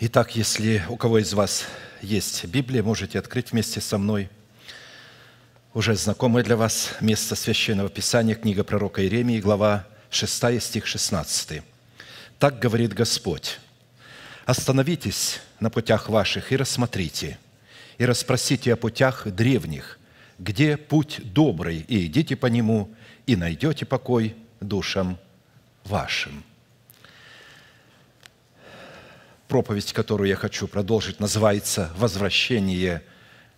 Итак, если у кого из вас есть Библия, можете открыть вместе со мной уже знакомое для вас место Священного Писания, книга пророка Иеремии, глава 6, стих 16. «Так говорит Господь, остановитесь на путях ваших и рассмотрите, и расспросите о путях древних, где путь добрый, и идите по нему, и найдете покой душам вашим» проповедь, которую я хочу продолжить, называется «Возвращение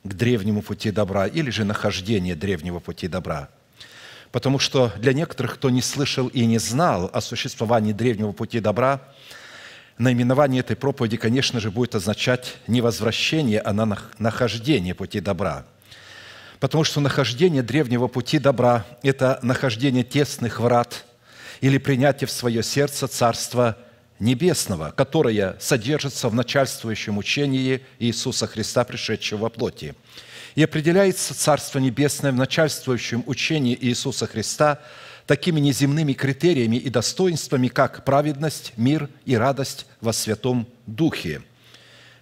к древнему пути добра» или же «Нахождение древнего пути добра». Потому что для некоторых, кто не слышал и не знал о существовании древнего пути добра, наименование этой проповеди, конечно же, будет означать не возвращение, а на нахождение пути добра. Потому что нахождение древнего пути добра – это нахождение тесных врат или принятие в свое сердце Царства небесного, которое содержится в начальствующем учении Иисуса Христа, пришедшего во плоти. И определяется Царство Небесное в начальствующем учении Иисуса Христа такими неземными критериями и достоинствами, как праведность, мир и радость во Святом Духе.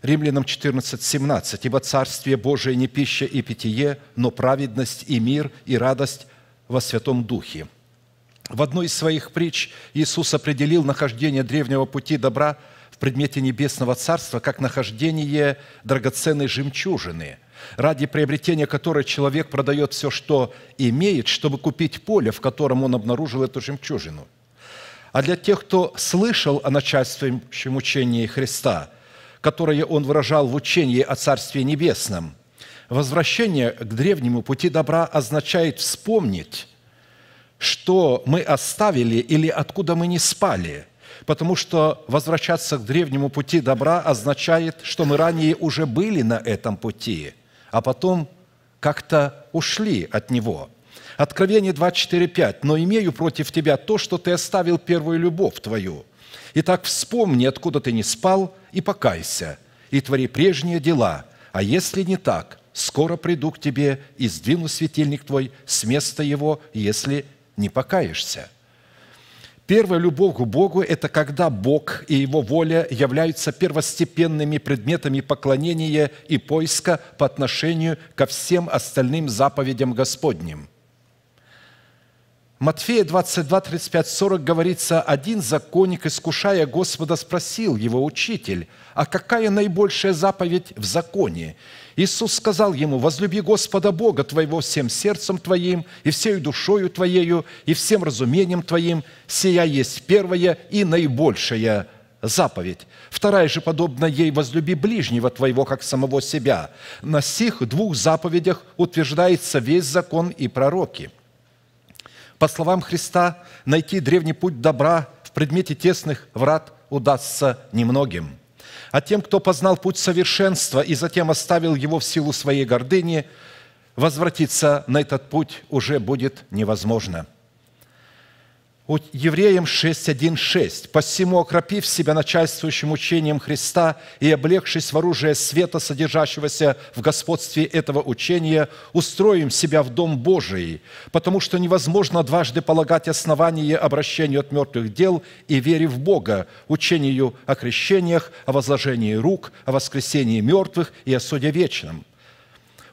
Римлянам 14:17. «Ибо Царствие Божие не пища и питье, но праведность и мир и радость во Святом Духе». В одной из своих притч Иисус определил нахождение древнего пути добра в предмете небесного царства как нахождение драгоценной жемчужины, ради приобретения которой человек продает все, что имеет, чтобы купить поле, в котором он обнаружил эту жемчужину. А для тех, кто слышал о начальствующем учении Христа, которое он выражал в учении о Царстве Небесном, возвращение к древнему пути добра означает вспомнить, что мы оставили или откуда мы не спали, потому что возвращаться к древнему пути добра означает, что мы ранее уже были на этом пути, а потом как-то ушли от него. Откровение 24.5. «Но имею против тебя то, что ты оставил первую любовь твою. Итак, вспомни, откуда ты не спал, и покайся, и твори прежние дела. А если не так, скоро приду к тебе и сдвину светильник твой с места его, если не покаешься. Первая любовь к Богу – это когда Бог и Его воля являются первостепенными предметами поклонения и поиска по отношению ко всем остальным заповедям Господним – Матфея 22, 35, 40 говорится, «Один законник, искушая Господа, спросил его учитель, а какая наибольшая заповедь в законе? Иисус сказал ему, «Возлюби Господа Бога твоего всем сердцем твоим, и всею душою твоею, и всем разумением твоим, сия есть первая и наибольшая заповедь. Вторая же, подобно ей, возлюби ближнего твоего, как самого себя. На сих двух заповедях утверждается весь закон и пророки». По словам Христа, найти древний путь добра в предмете тесных врат удастся немногим. А тем, кто познал путь совершенства и затем оставил его в силу своей гордыни, возвратиться на этот путь уже будет невозможно – Евреям 6.1.6. «Посему, окропив себя начальствующим учением Христа и облегшись в оружие света, содержащегося в господстве этого учения, устроим себя в Дом Божий, потому что невозможно дважды полагать основание обращению от мертвых дел и вере в Бога, учению о крещениях, о возложении рук, о воскресении мертвых и о суде вечном»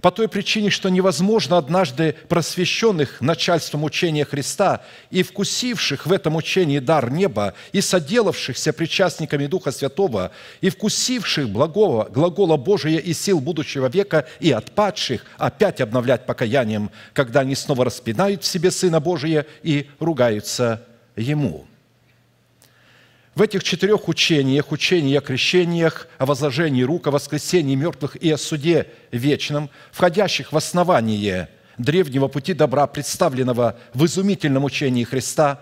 по той причине, что невозможно однажды просвещенных начальством учения Христа и вкусивших в этом учении дар неба и соделавшихся причастниками Духа Святого и вкусивших благого, глагола Божия и сил будущего века и отпадших опять обновлять покаянием, когда они снова распинают в себе Сына Божия и ругаются Ему». В этих четырех учениях, учениях о крещениях, о возложении рук, о воскресении мертвых и о суде вечном, входящих в основание древнего пути добра, представленного в изумительном учении Христа,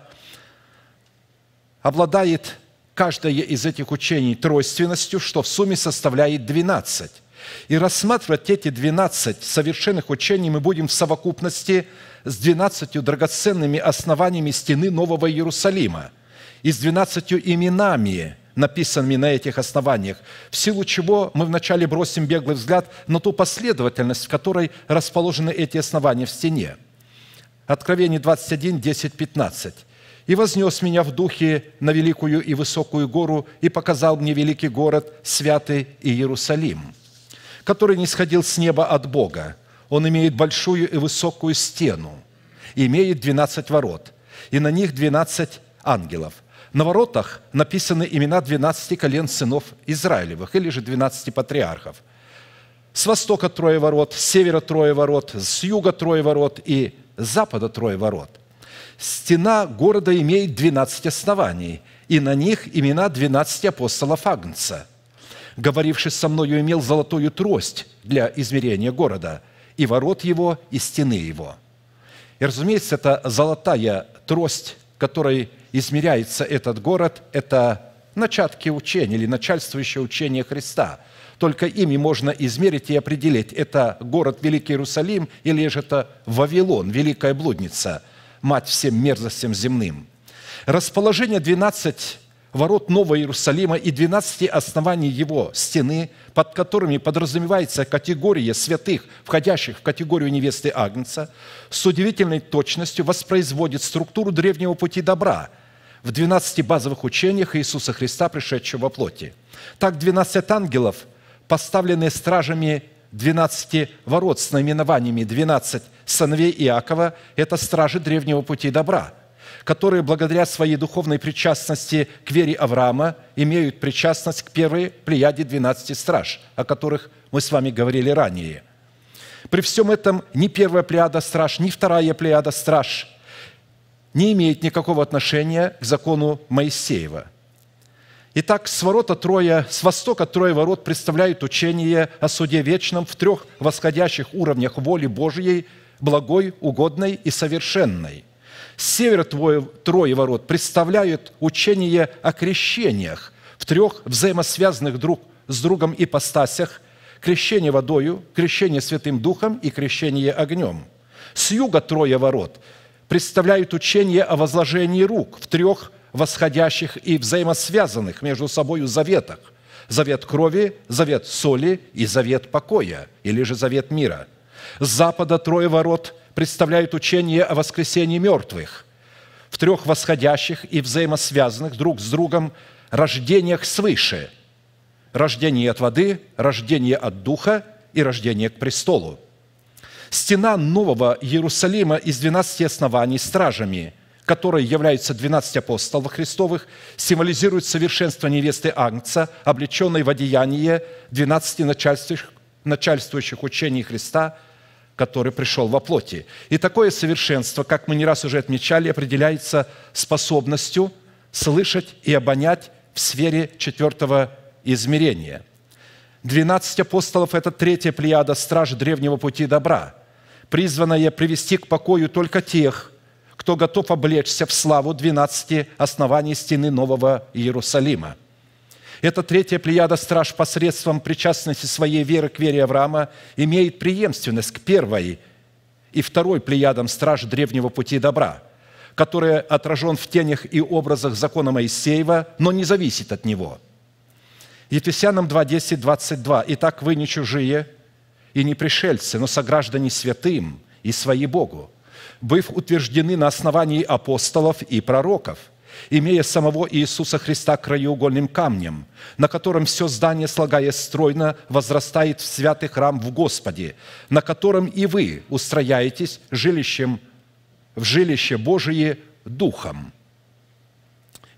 обладает каждое из этих учений тройственностью, что в сумме составляет 12. И рассматривать эти 12 совершенных учений мы будем в совокупности с 12 драгоценными основаниями стены Нового Иерусалима – и с двенадцатью именами, написанными на этих основаниях, в силу чего мы вначале бросим беглый взгляд на ту последовательность, в которой расположены эти основания в стене. Откровение 21, 10, 15. «И вознес меня в духе на великую и высокую гору, и показал мне великий город, святый Иерусалим, который не сходил с неба от Бога. Он имеет большую и высокую стену, и имеет двенадцать ворот, и на них двенадцать ангелов, на воротах написаны имена 12 колен сынов Израилевых, или же 12 патриархов. С востока трое ворот, с севера трое ворот, с юга трое ворот и с запада трое ворот. Стена города имеет 12 оснований, и на них имена 12 апостолов Агнца. Говоривший со мною имел золотую трость для измерения города, и ворот его, и стены его. И, разумеется, это золотая трость, которой – измеряется этот город, это начатки учения или начальствующее учение Христа. Только ими можно измерить и определить, это город Великий Иерусалим или же это Вавилон, Великая Блудница, мать всем мерзостям земным. Расположение 12 ворот Нового Иерусалима и 12 оснований его стены, под которыми подразумевается категория святых, входящих в категорию невесты Агнца, с удивительной точностью воспроизводит структуру древнего пути добра – в 12 базовых учениях Иисуса Христа, пришедшего во плоти. Так 12 ангелов, поставленные стражами 12 ворот с наименованиями 12 сыновей Иакова – это стражи древнего пути добра, которые благодаря своей духовной причастности к вере Авраама имеют причастность к первой плеяде 12 страж, о которых мы с вами говорили ранее. При всем этом ни первая плеяда страж, ни вторая плеяда страж – не имеет никакого отношения к закону Моисеева. Итак, с, ворота трое, с востока трое ворот представляют учение о суде вечном в трех восходящих уровнях воли Божьей – благой, угодной и совершенной. С севера трое ворот представляют учение о крещениях в трех взаимосвязанных друг с другом ипостасях – крещение водою, крещение Святым Духом и крещение огнем. С юга трое ворот представляют учение о возложении рук в трех восходящих и взаимосвязанных между собою заветах – завет крови, завет соли и завет покоя, или же завет мира. С запада трое ворот представляют учение о воскресении мертвых в трех восходящих и взаимосвязанных друг с другом рождениях свыше – рождение от воды, рождение от духа и рождение к престолу – Стена Нового Иерусалима из 12 оснований стражами, которые являются 12 апостолов Христовых, символизирует совершенство невесты Агнца, облеченной в одеяние 12 начальствующих, начальствующих учений Христа, который пришел во плоти. И такое совершенство, как мы не раз уже отмечали, определяется способностью слышать и обонять в сфере четвертого измерения. Двенадцать апостолов – это третья плеяда стражи древнего пути добра, призванное привести к покою только тех, кто готов облечься в славу 12 оснований стены Нового Иерусалима. Эта третья плеяда страж посредством причастности своей веры к вере Авраама имеет преемственность к первой и второй плеядам страж древнего пути добра, который отражен в тенях и образах закона Моисеева, но не зависит от него – Ефесянам 2, 10, 22. «Итак, вы не чужие, и не пришельцы, но сограждане святым и свои Богу, быв утверждены на основании апостолов и пророков, имея самого Иисуса Христа краеугольным камнем, на котором все здание, слагаясь стройно, возрастает в святый храм в Господе, на котором и вы устрояетесь жилищем, в жилище Божие Духом.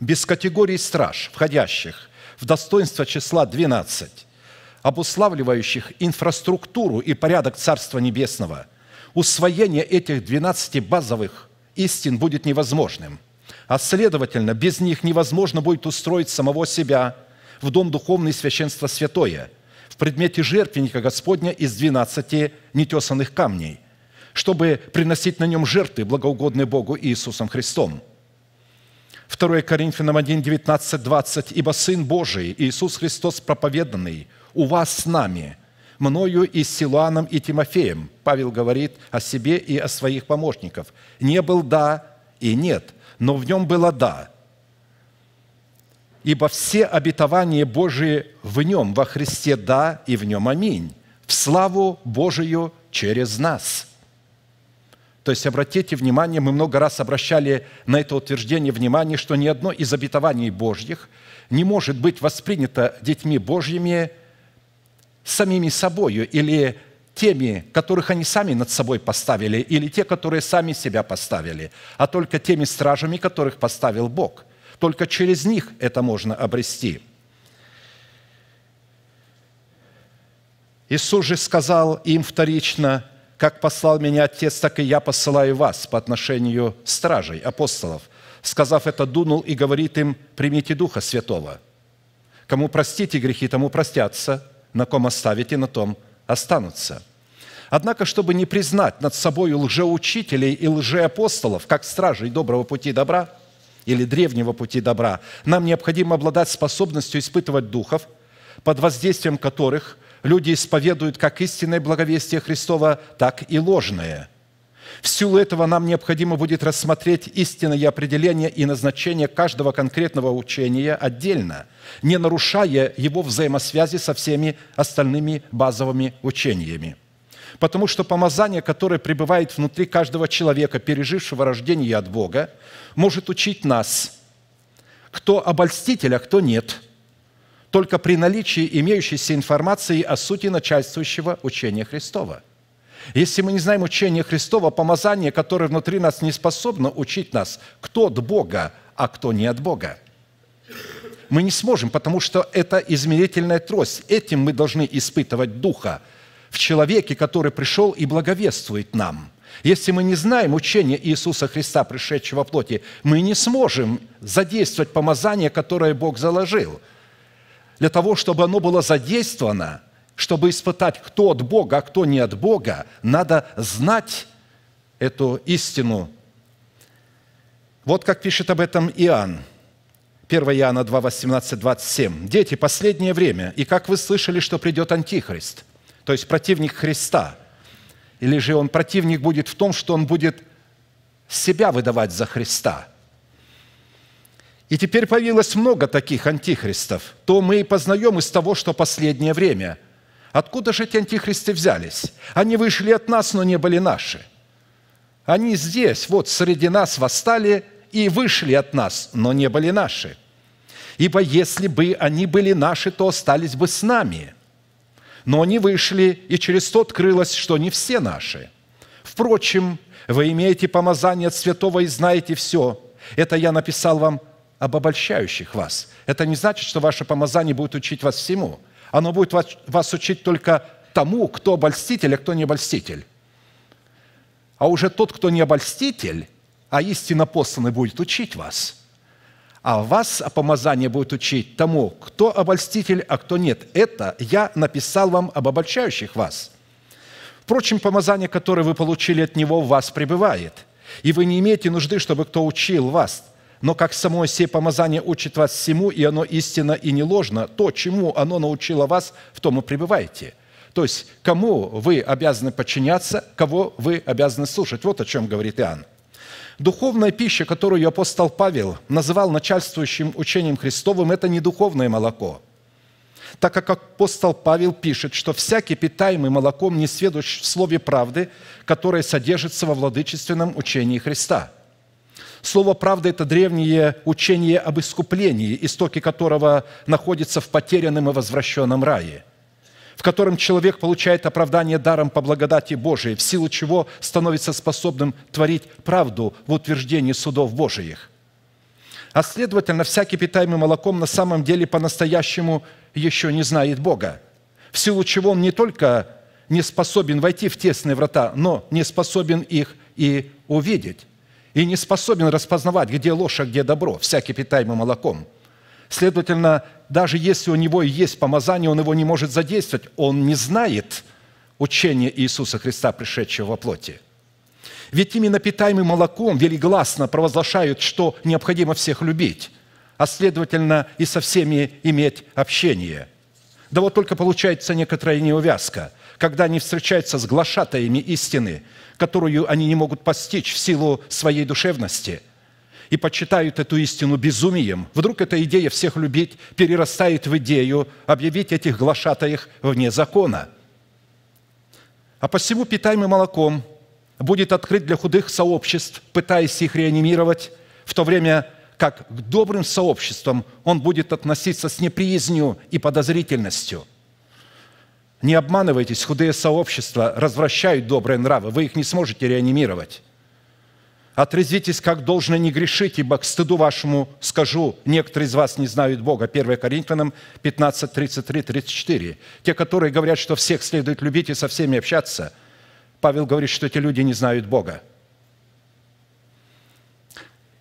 Без категории страж, входящих в достоинство числа 12, обуславливающих инфраструктуру и порядок Царства Небесного, усвоение этих 12 базовых истин будет невозможным, а следовательно, без них невозможно будет устроить самого себя в Дом Духовный Священства Святое в предмете жертвенника Господня из 12 нетесанных камней, чтобы приносить на нем жертвы, благоугодные Богу Иисусом Христом – 2 Коринфянам 1, 19, 20. «Ибо Сын Божий, Иисус Христос проповеданный, у вас с нами, мною и с Силуаном и Тимофеем». Павел говорит о себе и о своих помощников. «Не был да и нет, но в нем было да, ибо все обетования Божии в нем, во Христе да и в нем аминь, в славу Божию через нас». То есть обратите внимание, мы много раз обращали на это утверждение внимание, что ни одно из обетований Божьих не может быть воспринято детьми Божьими – самими собою или теми, которых они сами над собой поставили, или те, которые сами себя поставили, а только теми стражами, которых поставил Бог. Только через них это можно обрести. Иисус же сказал им вторично, «Как послал меня Отец, так и я посылаю вас по отношению стражей, апостолов». Сказав это, дунул и говорит им, «Примите Духа Святого. Кому простите грехи, тому простятся, на ком оставите, на том останутся». Однако, чтобы не признать над собой лжеучителей и лжеапостолов, как стражей доброго пути добра или древнего пути добра, нам необходимо обладать способностью испытывать духов, под воздействием которых люди исповедуют как истинное благовестие Христова, так и ложное – в силу этого нам необходимо будет рассмотреть истинное определение и назначение каждого конкретного учения отдельно, не нарушая его взаимосвязи со всеми остальными базовыми учениями. Потому что помазание, которое пребывает внутри каждого человека, пережившего рождение от Бога, может учить нас, кто обольститель, а кто нет, только при наличии имеющейся информации о сути начальствующего учения Христова – если мы не знаем учения Христова, помазание, которое внутри нас не способно учить нас, кто от Бога, а кто не от Бога. Мы не сможем, потому что это измерительная трость. Этим мы должны испытывать Духа в человеке, который пришел и благовествует нам. Если мы не знаем учения Иисуса Христа, пришедшего в плоти, мы не сможем задействовать помазание, которое Бог заложил. Для того, чтобы оно было задействовано – чтобы испытать, кто от Бога, а кто не от Бога, надо знать эту истину. Вот как пишет об этом Иоанн. 1 Иоанна 2, 18, 27. «Дети, последнее время, и как вы слышали, что придет Антихрист, то есть противник Христа, или же он противник будет в том, что он будет себя выдавать за Христа – и теперь появилось много таких антихристов, то мы и познаем из того, что последнее время. Откуда же эти антихристы взялись? Они вышли от нас, но не были наши. Они здесь, вот среди нас восстали и вышли от нас, но не были наши. Ибо если бы они были наши, то остались бы с нами. Но они вышли, и через то открылось, что не все наши. Впрочем, вы имеете помазание от святого и знаете все. Это я написал вам об обольщающих вас. Это не значит, что ваше помазание будет учить вас всему – оно будет вас, вас учить только тому, кто обольститель, а кто не обольститель. А уже тот, кто не обольститель, а истинно посланный, будет учить вас. А вас о а помазании будет учить тому, кто обольститель, а кто нет. Это я написал вам об обольщающих вас. Впрочем, помазание, которое вы получили от Него, в вас пребывает. И вы не имеете нужды, чтобы кто учил вас, но как само сие помазание учит вас всему, и оно истинно и не ложно, то, чему оно научило вас, в том и пребываете». То есть, кому вы обязаны подчиняться, кого вы обязаны слушать. Вот о чем говорит Иоанн. Духовная пища, которую апостол Павел называл начальствующим учением Христовым, это не духовное молоко – так как апостол Павел пишет, что всякий питаемый молоком не сведущ в слове правды, которое содержится во владычественном учении Христа – Слово «правда» – это древнее учение об искуплении, истоки которого находятся в потерянном и возвращенном рае, в котором человек получает оправдание даром по благодати Божией, в силу чего становится способным творить правду в утверждении судов Божиих. А следовательно, всякий питаемый молоком на самом деле по-настоящему еще не знает Бога, в силу чего он не только не способен войти в тесные врата, но не способен их и увидеть и не способен распознавать, где ложь, а где добро, всякий питаемый молоком. Следовательно, даже если у него и есть помазание, он его не может задействовать. Он не знает учение Иисуса Христа, пришедшего во плоти. Ведь именно питаемый молоком велигласно провозглашают, что необходимо всех любить, а следовательно и со всеми иметь общение. Да вот только получается некоторая неувязка, когда они встречаются с глашатаями истины – которую они не могут постичь в силу своей душевности – и почитают эту истину безумием, вдруг эта идея всех любить перерастает в идею объявить этих глашатаях вне закона. А посему питаемый молоком будет открыт для худых сообществ, пытаясь их реанимировать, в то время как к добрым сообществам он будет относиться с неприязнью и подозрительностью – не обманывайтесь, худые сообщества развращают добрые нравы, вы их не сможете реанимировать. Отрезвитесь, как должно, не грешить, ибо к стыду вашему скажу, некоторые из вас не знают Бога. 1 Коринфянам 15, 33, 34. Те, которые говорят, что всех следует любить и со всеми общаться, Павел говорит, что эти люди не знают Бога –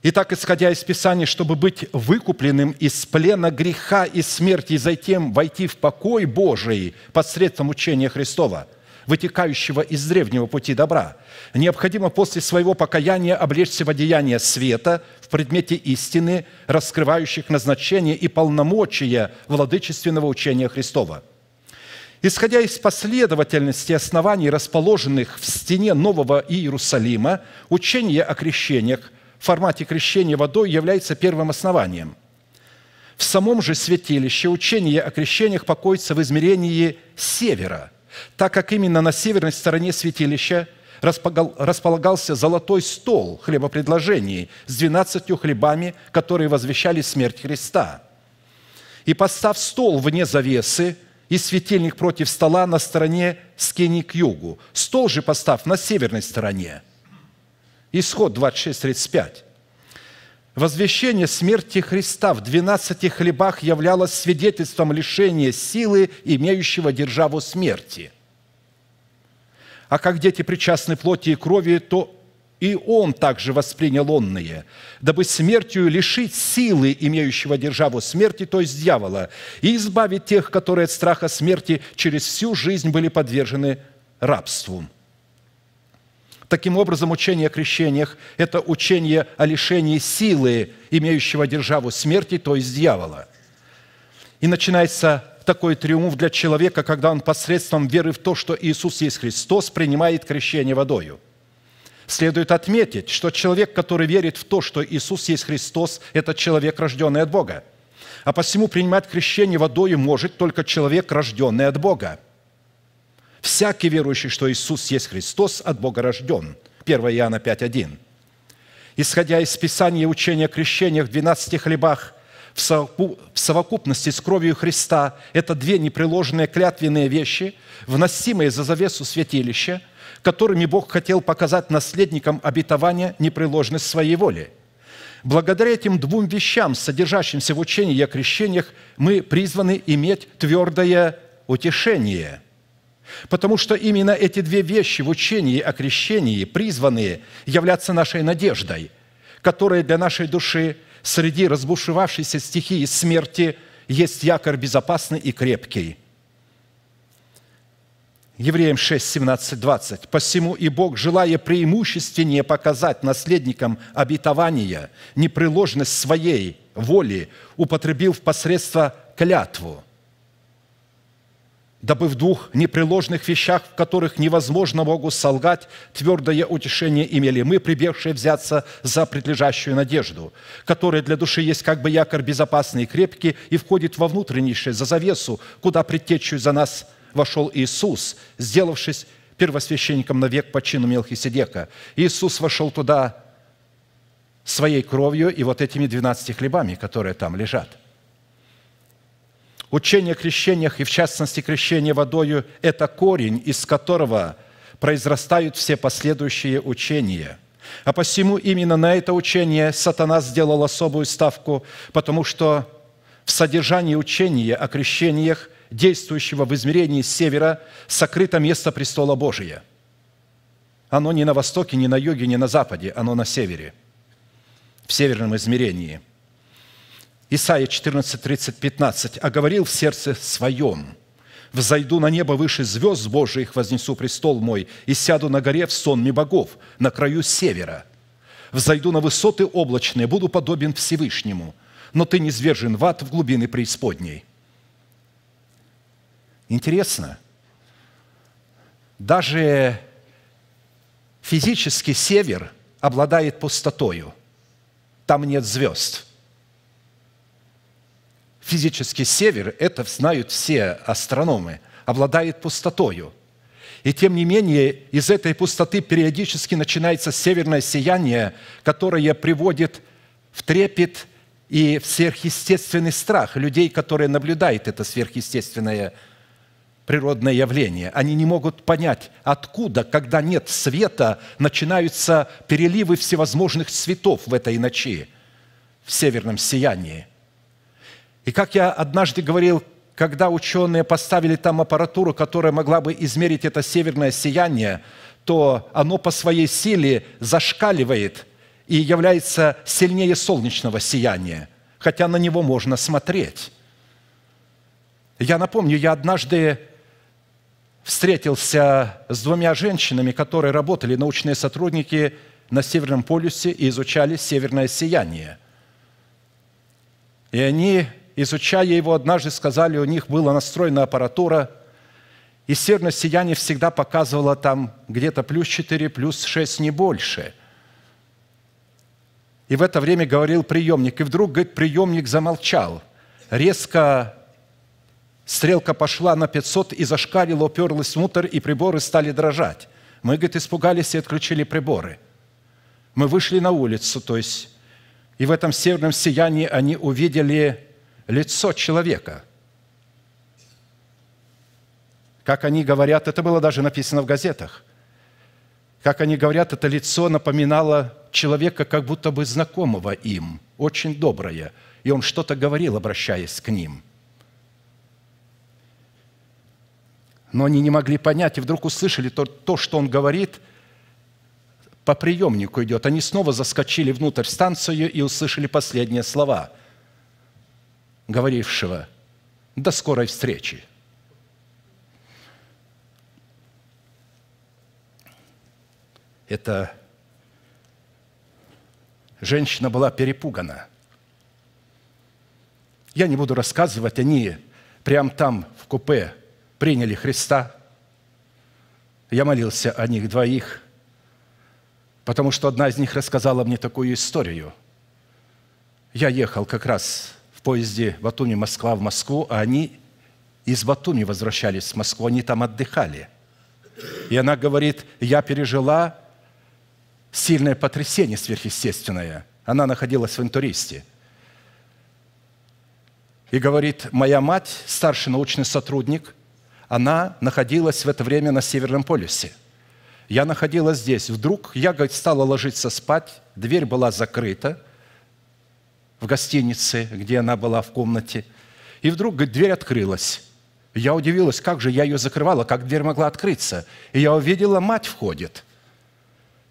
Итак, исходя из Писания, чтобы быть выкупленным из плена греха и смерти, и затем войти в покой Божий посредством учения Христова, вытекающего из древнего пути добра, необходимо после своего покаяния облечься в одеяние света в предмете истины, раскрывающих назначение и полномочия владычественного учения Христова – Исходя из последовательности оснований, расположенных в стене Нового Иерусалима, учение о крещениях формате крещения водой является первым основанием. В самом же святилище учение о крещениях покоится в измерении севера, так как именно на северной стороне святилища располагался золотой стол хлебопредложений с двенадцатью хлебами, которые возвещали смерть Христа. И постав стол вне завесы, и светильник против стола на стороне скини к югу. Стол же постав на северной стороне – Исход 26.35. Возвещение смерти Христа в двенадцати хлебах являлось свидетельством лишения силы, имеющего державу смерти. А как дети причастны плоти и крови, то и он также воспринял онные, дабы смертью лишить силы, имеющего державу смерти, то есть дьявола, и избавить тех, которые от страха смерти через всю жизнь были подвержены рабству. Таким образом, учение о крещениях – это учение о лишении силы, имеющего державу смерти, то есть дьявола. И начинается такой триумф для человека, когда он посредством веры в то, что Иисус есть Христос, принимает крещение водою. Следует отметить, что человек, который верит в то, что Иисус есть Христос, это человек, рожденный от Бога. А посему принимать крещение водою может только человек, рожденный от Бога – всякий верующий, что Иисус есть Христос, от Бога рожден. 1 Иоанна 5.1. Исходя из Писания и учения о крещениях в 12 хлебах, в совокупности с кровью Христа, это две непреложные клятвенные вещи, вносимые за завесу святилища, которыми Бог хотел показать наследникам обетования непреложность своей воли – Благодаря этим двум вещам, содержащимся в учении о крещениях, мы призваны иметь твердое утешение. Потому что именно эти две вещи в учении о крещении призваны являться нашей надеждой, которая для нашей души среди разбушевавшейся стихии смерти есть якорь безопасный и крепкий. Евреям 6, 17, 20. «Посему и Бог, желая преимущественнее показать наследникам обетования непреложность своей воли, употребил в посредство клятву – дабы в двух непреложных вещах, в которых невозможно могу солгать, твердое утешение имели мы, прибегшие взяться за предлежащую надежду, которая для души есть как бы якорь безопасный и крепкий и входит во внутреннейшее, за завесу, куда предтечью за нас вошел Иисус, сделавшись первосвященником навек по чину Мелхиседека. Иисус вошел туда своей кровью и вот этими двенадцати хлебами, которые там лежат – Учение о крещениях, и в частности крещение водою, это корень, из которого произрастают все последующие учения. А посему именно на это учение сатана сделал особую ставку, потому что в содержании учения о крещениях, действующего в измерении севера, сокрыто место престола Божия. Оно не на востоке, не на юге, не на западе, оно на севере, в северном измерении – Исайя 14, 30, 15. «А говорил в сердце своем, взойду на небо выше звезд Божиих, вознесу престол мой, и сяду на горе в сонме богов, на краю севера. Взойду на высоты облачные, буду подобен Всевышнему, но ты не звержен в ад в глубины преисподней». Интересно, даже физически север обладает пустотою. Там нет звезд – физически север, это знают все астрономы, обладает пустотою. И тем не менее, из этой пустоты периодически начинается северное сияние, которое приводит в трепет и в сверхъестественный страх людей, которые наблюдают это сверхъестественное природное явление. Они не могут понять, откуда, когда нет света, начинаются переливы всевозможных цветов в этой ночи, в северном сиянии – и как я однажды говорил, когда ученые поставили там аппаратуру, которая могла бы измерить это северное сияние, то оно по своей силе зашкаливает и является сильнее солнечного сияния, хотя на него можно смотреть. Я напомню, я однажды встретился с двумя женщинами, которые работали, научные сотрудники на Северном полюсе и изучали северное сияние. И они изучая его, однажды сказали, у них была настроена аппаратура, и северное сияние всегда показывало там где-то плюс 4, плюс 6, не больше. И в это время говорил приемник. И вдруг, говорит, приемник замолчал. Резко стрелка пошла на 500 и зашкалила, уперлась внутрь, и приборы стали дрожать. Мы, говорит, испугались и отключили приборы. Мы вышли на улицу, то есть, и в этом северном сиянии они увидели лицо человека. Как они говорят, это было даже написано в газетах. Как они говорят, это лицо напоминало человека, как будто бы знакомого им, очень доброе. И он что-то говорил, обращаясь к ним – но они не могли понять, и вдруг услышали то, то, что он говорит, по приемнику идет. Они снова заскочили внутрь станцию и услышали последние слова – говорившего «До скорой встречи». Это женщина была перепугана. Я не буду рассказывать, они прямо там, в купе, приняли Христа. Я молился о них двоих, потому что одна из них рассказала мне такую историю. Я ехал как раз поезде Батуми москва в Москву, а они из Батуми возвращались в Москву, они там отдыхали. И она говорит, я пережила сильное потрясение сверхъестественное. Она находилась в интуристе. И говорит, моя мать, старший научный сотрудник, она находилась в это время на Северном полюсе. Я находилась здесь. Вдруг я говорит, стала ложиться спать, дверь была закрыта – в гостинице, где она была в комнате. И вдруг говорит, дверь открылась. Я удивилась, как же я ее закрывала, как дверь могла открыться. И я увидела, мать входит.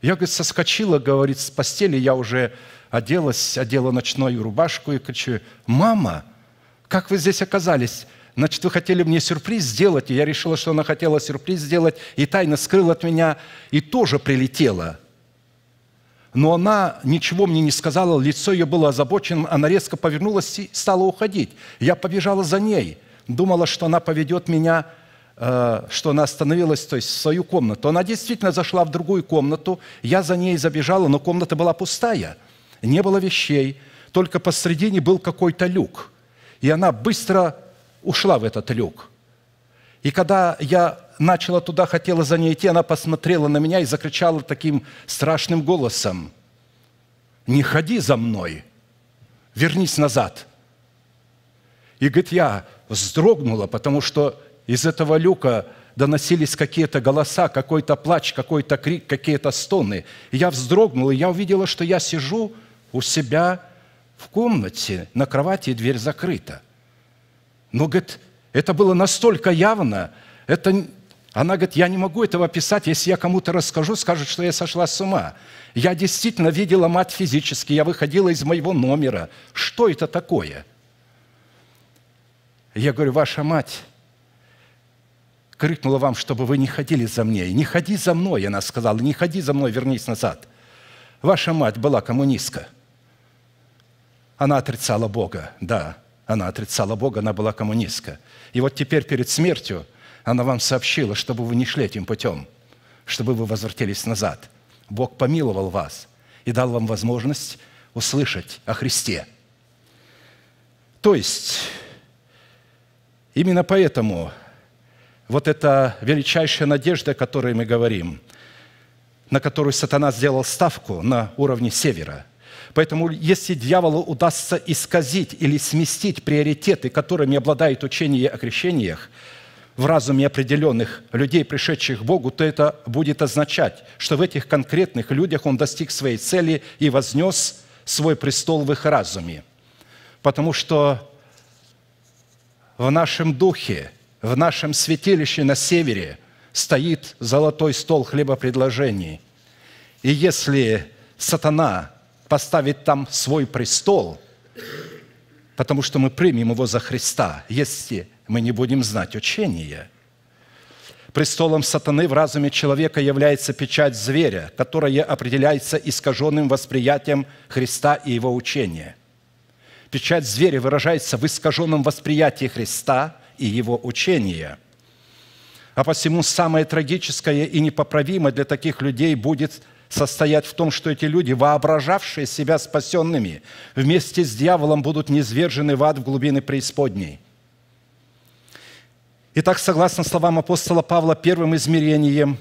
Я, говорит, соскочила, говорит, с постели, я уже оделась, одела ночную рубашку и кричу, «Мама, как вы здесь оказались?» Значит, вы хотели мне сюрприз сделать, и я решила, что она хотела сюрприз сделать, и тайно скрыла от меня, и тоже прилетела – но она ничего мне не сказала, лицо ее было озабоченным, она резко повернулась и стала уходить. Я побежала за ней, думала, что она поведет меня, э, что она остановилась, то есть в свою комнату. Она действительно зашла в другую комнату, я за ней забежала, но комната была пустая, не было вещей, только посредине был какой-то люк. И она быстро ушла в этот люк. И когда я начала туда, хотела за ней идти, она посмотрела на меня и закричала таким страшным голосом, «Не ходи за мной, вернись назад». И, говорит, я вздрогнула, потому что из этого люка доносились какие-то голоса, какой-то плач, какой-то крик, какие-то стоны. И я вздрогнула, и я увидела, что я сижу у себя в комнате, на кровати, и дверь закрыта. Но, говорит, это было настолько явно, это она говорит, я не могу этого описать, если я кому-то расскажу, скажут, что я сошла с ума. Я действительно видела мать физически, я выходила из моего номера. Что это такое? Я говорю, ваша мать крикнула вам, чтобы вы не ходили за мной. Не ходи за мной, она сказала, не ходи за мной, вернись назад. Ваша мать была коммунистка. Она отрицала Бога, да, она отрицала Бога, она была коммунистка. И вот теперь перед смертью она вам сообщила, чтобы вы не шли этим путем, чтобы вы возвратились назад. Бог помиловал вас и дал вам возможность услышать о Христе. То есть, именно поэтому вот эта величайшая надежда, о которой мы говорим, на которую сатана сделал ставку на уровне севера – Поэтому если дьяволу удастся исказить или сместить приоритеты, которыми обладает учение о крещениях, в разуме определенных людей, пришедших к Богу, то это будет означать, что в этих конкретных людях он достиг своей цели и вознес свой престол в их разуме. Потому что в нашем духе, в нашем святилище на севере стоит золотой стол хлебопредложений. И если сатана поставить там свой престол, потому что мы примем его за Христа, если мы не будем знать учения. Престолом сатаны в разуме человека является печать зверя, которая определяется искаженным восприятием Христа и его учения. Печать зверя выражается в искаженном восприятии Христа и его учения – а посему самое трагическое и непоправимое для таких людей будет состоять в том, что эти люди, воображавшие себя спасенными, вместе с дьяволом будут низвержены в ад в глубины преисподней. Итак, согласно словам апостола Павла, первым измерением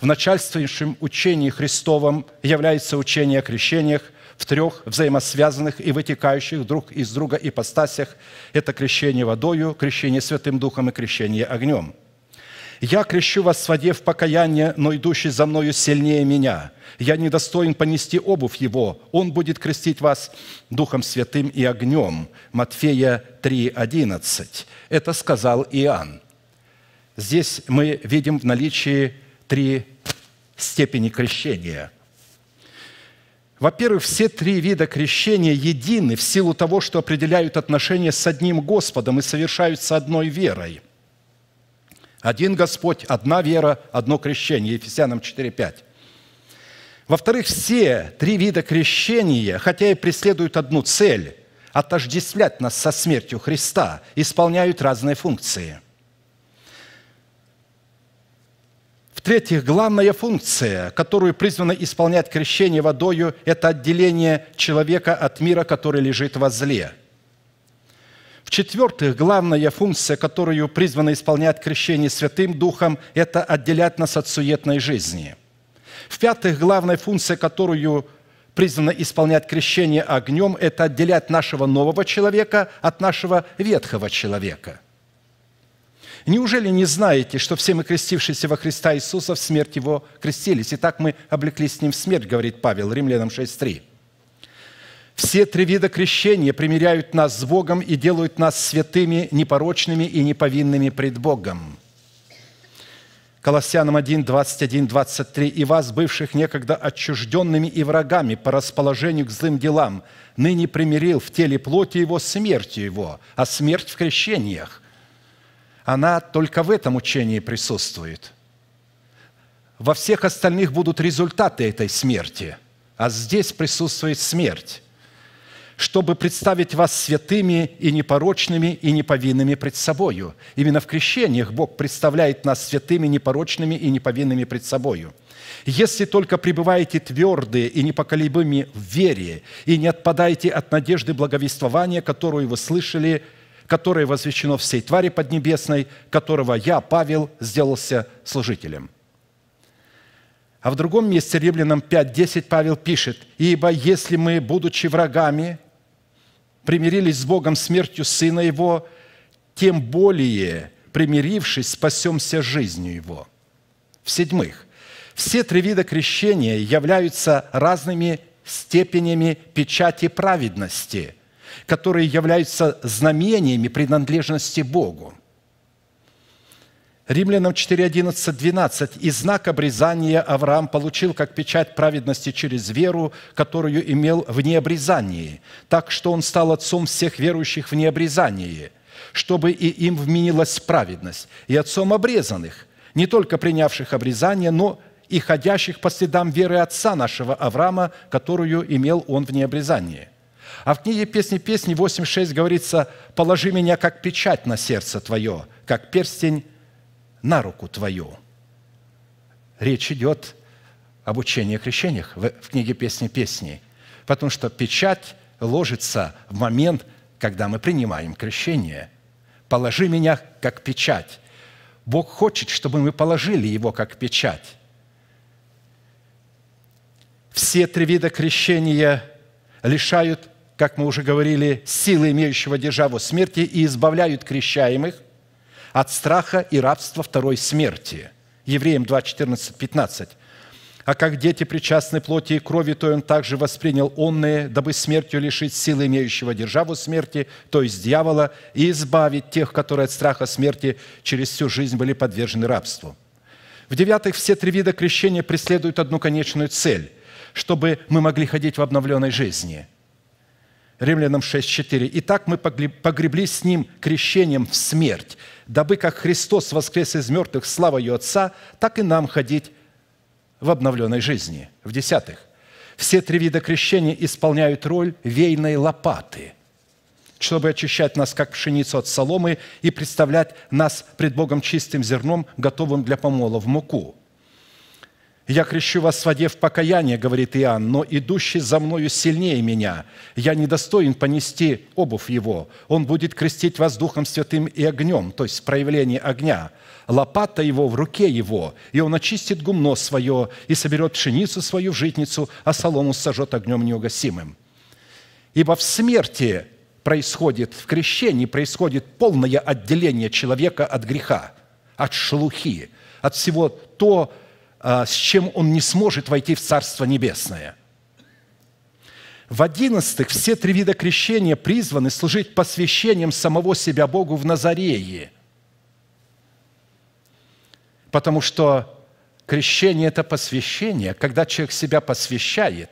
в начальствующем учении Христовом является учение о крещениях в трех взаимосвязанных и вытекающих друг из друга ипостасях – это крещение водою, крещение Святым Духом и крещение огнем – «Я крещу вас в воде в покаяние, но идущий за мною сильнее меня. Я недостоин понести обувь его. Он будет крестить вас Духом Святым и огнем». Матфея 3,11. Это сказал Иоанн. Здесь мы видим в наличии три степени крещения. Во-первых, все три вида крещения едины в силу того, что определяют отношения с одним Господом и совершаются одной верой – один Господь, одна вера, одно крещение. Ефесянам 4.5. Во-вторых, все три вида крещения, хотя и преследуют одну цель – отождествлять нас со смертью Христа, исполняют разные функции. В-третьих, главная функция, которую призвано исполнять крещение водою, это отделение человека от мира, который лежит во зле – в-четвертых, главная функция, которую призвано исполнять крещение Святым Духом, это отделять нас от суетной жизни. В-пятых, главная функция, которую призвано исполнять крещение огнем, это отделять нашего нового человека от нашего ветхого человека. Неужели не знаете, что все мы, крестившиеся во Христа Иисуса, в смерть Его крестились? И так мы облеклись с Ним в смерть, говорит Павел, Римлянам 6.3. Все три вида крещения примиряют нас с Богом и делают нас святыми, непорочными и неповинными пред Богом. Колоссянам 1, 21, 23. «И вас, бывших некогда отчужденными и врагами по расположению к злым делам, ныне примирил в теле плоти его смертью его, а смерть в крещениях. Она только в этом учении присутствует. Во всех остальных будут результаты этой смерти, а здесь присутствует смерть чтобы представить вас святыми и непорочными и неповинными пред собою». Именно в крещениях Бог представляет нас святыми, непорочными и неповинными пред собою. «Если только пребываете твердые и непоколебимы в вере и не отпадаете от надежды благовествования, которую вы слышали, которое возвещено всей твари поднебесной, которого я, Павел, сделался служителем». А в другом месте, Римлянам 5.10, Павел пишет, «Ибо если мы, будучи врагами, примирились с Богом смертью Сына Его, тем более, примирившись, спасемся жизнью Его. В-седьмых, все три вида крещения являются разными степенями печати праведности, которые являются знамениями принадлежности Богу – Римлянам 4, 11, 12. «И знак обрезания Авраам получил, как печать праведности через веру, которую имел в необрезании, так что он стал отцом всех верующих в необрезании, чтобы и им вменилась праведность, и отцом обрезанных, не только принявших обрезание, но и ходящих по следам веры отца нашего Авраама, которую имел он в необрезании». А в книге «Песни песни» 8.6 говорится «Положи меня, как печать на сердце твое, как перстень на руку твою». Речь идет об учении о крещениях в, книге «Песни песней», потому что печать ложится в момент, когда мы принимаем крещение. «Положи меня, как печать». Бог хочет, чтобы мы положили его, как печать. Все три вида крещения лишают, как мы уже говорили, силы имеющего державу смерти и избавляют крещаемых – от страха и рабства второй смерти. Евреям 2, 14, 15. А как дети причастны плоти и крови, то он также воспринял онные, дабы смертью лишить силы имеющего державу смерти, то есть дьявола, и избавить тех, которые от страха смерти через всю жизнь были подвержены рабству. В-девятых, все три вида крещения преследуют одну конечную цель – чтобы мы могли ходить в обновленной жизни – Римлянам 6.4. «Итак мы погребли с Ним крещением в смерть, дабы как Христос воскрес из мертвых слава славою Отца, так и нам ходить в обновленной жизни». В десятых. Все три вида крещения исполняют роль вейной лопаты, чтобы очищать нас, как пшеницу от соломы, и представлять нас пред Богом чистым зерном, готовым для помола в муку – «Я крещу вас в воде в покаяние, — говорит Иоанн, — но идущий за мною сильнее меня. Я недостоин понести обувь его. Он будет крестить вас Духом Святым и огнем, то есть проявление огня. Лопата его в руке его, и он очистит гумно свое, и соберет пшеницу свою в житницу, а солому сожжет огнем неугасимым. Ибо в смерти происходит, в крещении происходит полное отделение человека от греха, от шелухи, от всего то, а, с чем он не сможет войти в Царство Небесное. В одиннадцатых все три вида крещения призваны служить посвящением самого себя Богу в Назарее, потому что Крещение – это посвящение. Когда человек себя посвящает,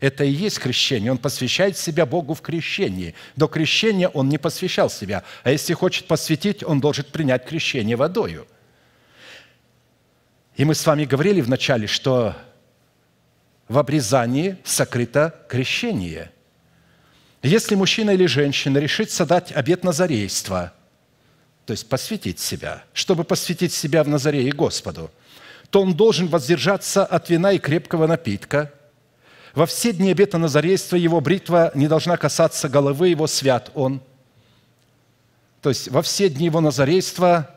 это и есть крещение. Он посвящает себя Богу в крещении. До крещения он не посвящал себя. А если хочет посвятить, он должен принять крещение водою – и мы с вами говорили вначале, что в обрезании сокрыто крещение. Если мужчина или женщина решится дать обет назарейства, то есть посвятить себя, чтобы посвятить себя в Назарее Господу, то он должен воздержаться от вина и крепкого напитка. Во все дни обета назарейства его бритва не должна касаться головы, его свят он. То есть во все дни его назарейства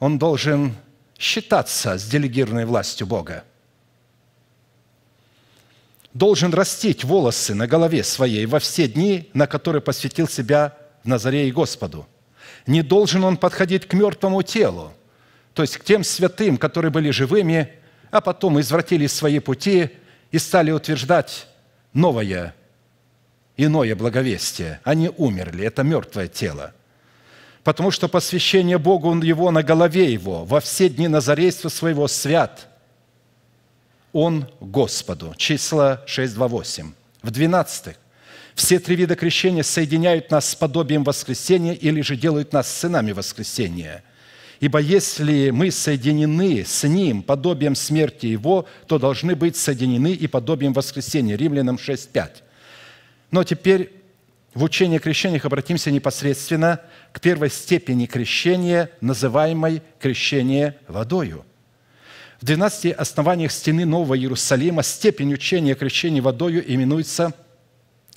он должен считаться с делегированной властью Бога, должен растить волосы на голове своей во все дни, на которые посвятил себя в Назаре и Господу. Не должен он подходить к мертвому телу, то есть к тем святым, которые были живыми, а потом извратили свои пути и стали утверждать новое, иное благовестие. Они умерли, это мертвое тело – потому что посвящение Богу он его на голове его, во все дни назарейства своего свят. Он Господу. Числа 6, 2, 8. В двенадцатых. Все три вида крещения соединяют нас с подобием воскресения или же делают нас сынами воскресения. Ибо если мы соединены с Ним подобием смерти Его, то должны быть соединены и подобием воскресения. Римлянам 6.5. Но теперь в учении о крещениях обратимся непосредственно к первой степени крещения, называемой крещение водою. В 12 основаниях стены Нового Иерусалима степень учения о крещении водою именуется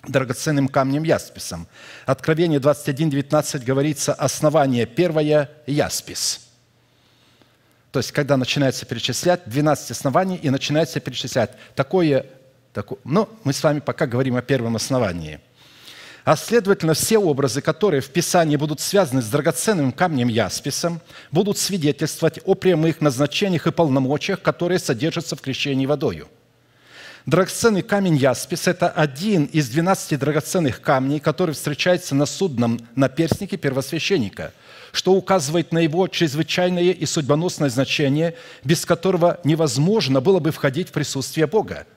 драгоценным камнем ясписом. Откровение 21.19 говорится «Основание первое – яспис». То есть, когда начинается перечислять 12 оснований и начинается перечислять такое, такое. Ну, мы с вами пока говорим о первом основании – а следовательно, все образы, которые в Писании будут связаны с драгоценным камнем Ясписом, будут свидетельствовать о прямых назначениях и полномочиях, которые содержатся в крещении водою. Драгоценный камень Яспис – это один из 12 драгоценных камней, который встречается на судном наперстнике первосвященника, что указывает на его чрезвычайное и судьбоносное значение, без которого невозможно было бы входить в присутствие Бога –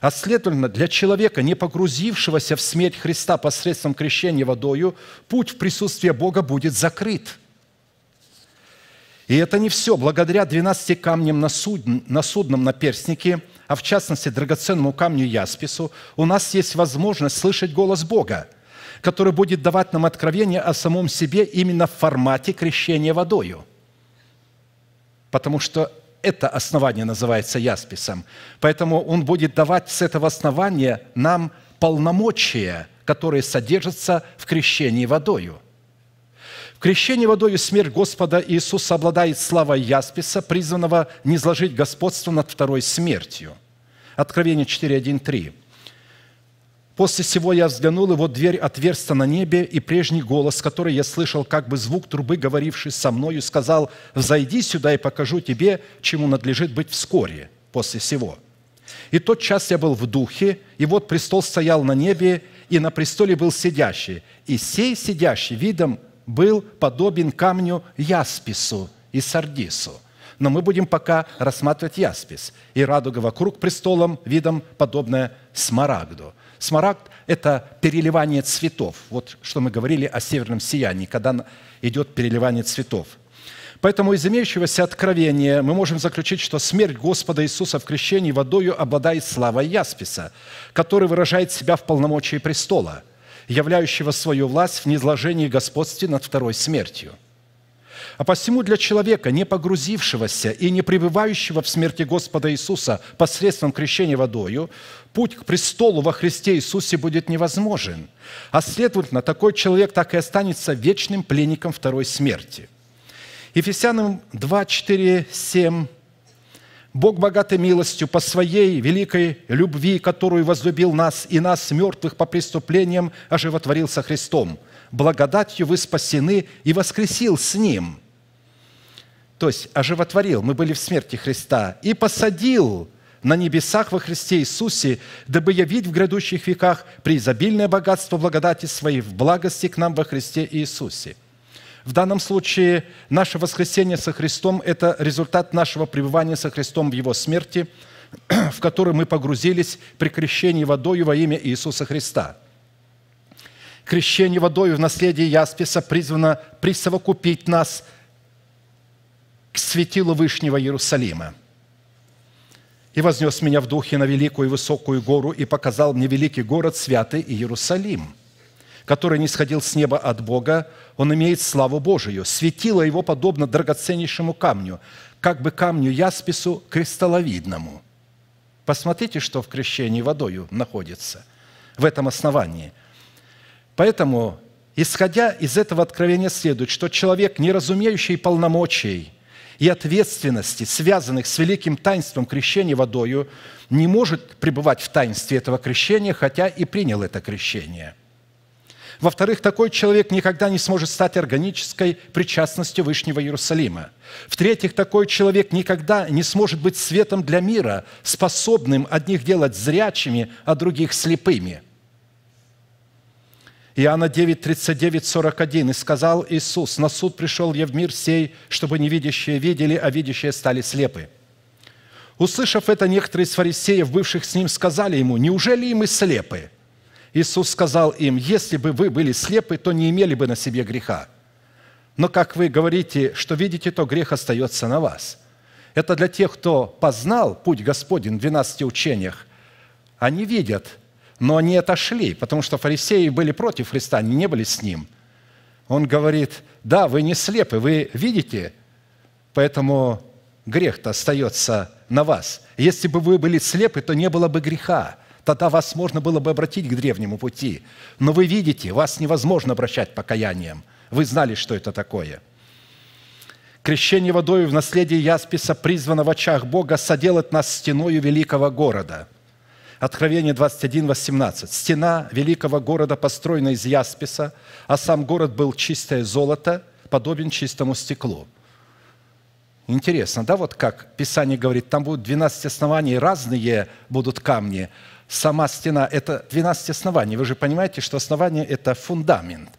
а следовательно, для человека, не погрузившегося в смерть Христа посредством крещения водою, путь в присутствие Бога будет закрыт. И это не все. Благодаря 12 камням на, суд, на судном наперстнике, а в частности драгоценному камню Яспису, у нас есть возможность слышать голос Бога, который будет давать нам откровение о самом себе именно в формате крещения водою. Потому что это основание называется ясписом. Поэтому он будет давать с этого основания нам полномочия, которые содержатся в крещении водою. В крещении водою смерть Господа Иисуса обладает славой ясписа, призванного не сложить господство над второй смертью. Откровение 4, 3. После всего я взглянул, и вот дверь отверста на небе, и прежний голос, который я слышал, как бы звук трубы, говоривший со мною, сказал, «Взойди сюда и покажу тебе, чему надлежит быть вскоре после всего». И тот час я был в духе, и вот престол стоял на небе, и на престоле был сидящий. И сей сидящий видом был подобен камню Яспису и Сардису. Но мы будем пока рассматривать Яспис. И радуга вокруг престолом видом подобная Смарагду – Смарагд – это переливание цветов. Вот что мы говорили о северном сиянии, когда идет переливание цветов. Поэтому из имеющегося откровения мы можем заключить, что смерть Господа Иисуса в крещении водою обладает славой Ясписа, который выражает себя в полномочии престола, являющего свою власть в низложении господстве над второй смертью – а посему для человека, не погрузившегося и не пребывающего в смерти Господа Иисуса посредством крещения водою, путь к престолу во Христе Иисусе будет невозможен. А следовательно, такой человек так и останется вечным пленником второй смерти. Ефесянам 2, 4, 7 Бог богатый милостью по своей великой любви, которую возлюбил нас и нас, мертвых по преступлениям, оживотворился Христом. Благодатью вы спасены и воскресил с Ним, то есть оживотворил, мы были в смерти Христа, и посадил на небесах во Христе Иисусе, дабы явить в грядущих веках преизобильное богатство благодати своей в благости к нам во Христе Иисусе». В данном случае наше воскресение со Христом – это результат нашего пребывания со Христом в Его смерти, в которой мы погрузились при крещении водою во имя Иисуса Христа – крещение водою в наследие Ясписа призвано присовокупить нас к светилу Вышнего Иерусалима. И вознес меня в духе на великую и высокую гору и показал мне великий город, святый Иерусалим, который не сходил с неба от Бога, он имеет славу Божию. Светило его подобно драгоценнейшему камню, как бы камню яспису кристалловидному. Посмотрите, что в крещении водою находится в этом основании. Поэтому Исходя из этого откровения следует, что человек, не разумеющий полномочий и ответственности, связанных с великим таинством крещения водою, не может пребывать в таинстве этого крещения, хотя и принял это крещение. Во-вторых, такой человек никогда не сможет стать органической причастностью Вышнего Иерусалима. В-третьих, такой человек никогда не сможет быть светом для мира, способным одних делать зрячими, а других слепыми – Иоанна 9, 39, 41. «И сказал Иисус, на суд пришел я в мир сей, чтобы невидящие видели, а видящие стали слепы». Услышав это, некоторые из фарисеев, бывших с ним, сказали ему, «Неужели и мы слепы?» Иисус сказал им, «Если бы вы были слепы, то не имели бы на себе греха. Но как вы говорите, что видите, то грех остается на вас». Это для тех, кто познал путь Господень в 12 учениях. Они видят – но они отошли, потому что фарисеи были против Христа, они не были с Ним. Он говорит, да, вы не слепы, вы видите, поэтому грех-то остается на вас. Если бы вы были слепы, то не было бы греха. Тогда вас можно было бы обратить к древнему пути. Но вы видите, вас невозможно обращать покаянием. Вы знали, что это такое. Крещение водою в наследие Ясписа призвано в очах Бога соделать нас стеною великого города – Откровение 21, 18. «Стена великого города построена из ясписа, а сам город был чистое золото, подобен чистому стеклу». Интересно, да, вот как Писание говорит, там будут 12 оснований, разные будут камни. Сама стена – это 12 оснований. Вы же понимаете, что основание – это фундамент,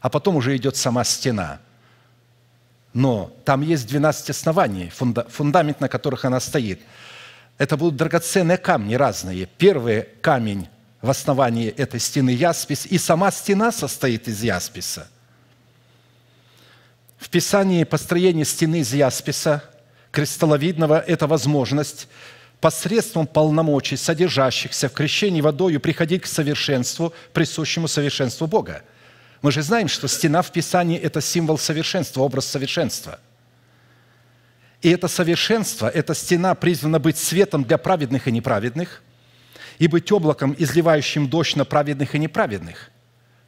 а потом уже идет сама стена. Но там есть 12 оснований, фундамент, на которых она стоит – это будут драгоценные камни разные. Первый камень в основании этой стены яспис, и сама стена состоит из ясписа. В Писании построение стены из ясписа кристалловидного – это возможность посредством полномочий, содержащихся в крещении водою, приходить к совершенству, присущему совершенству Бога. Мы же знаем, что стена в Писании – это символ совершенства, образ совершенства – и это совершенство, эта стена призвана быть светом для праведных и неправедных и быть облаком, изливающим дождь на праведных и неправедных.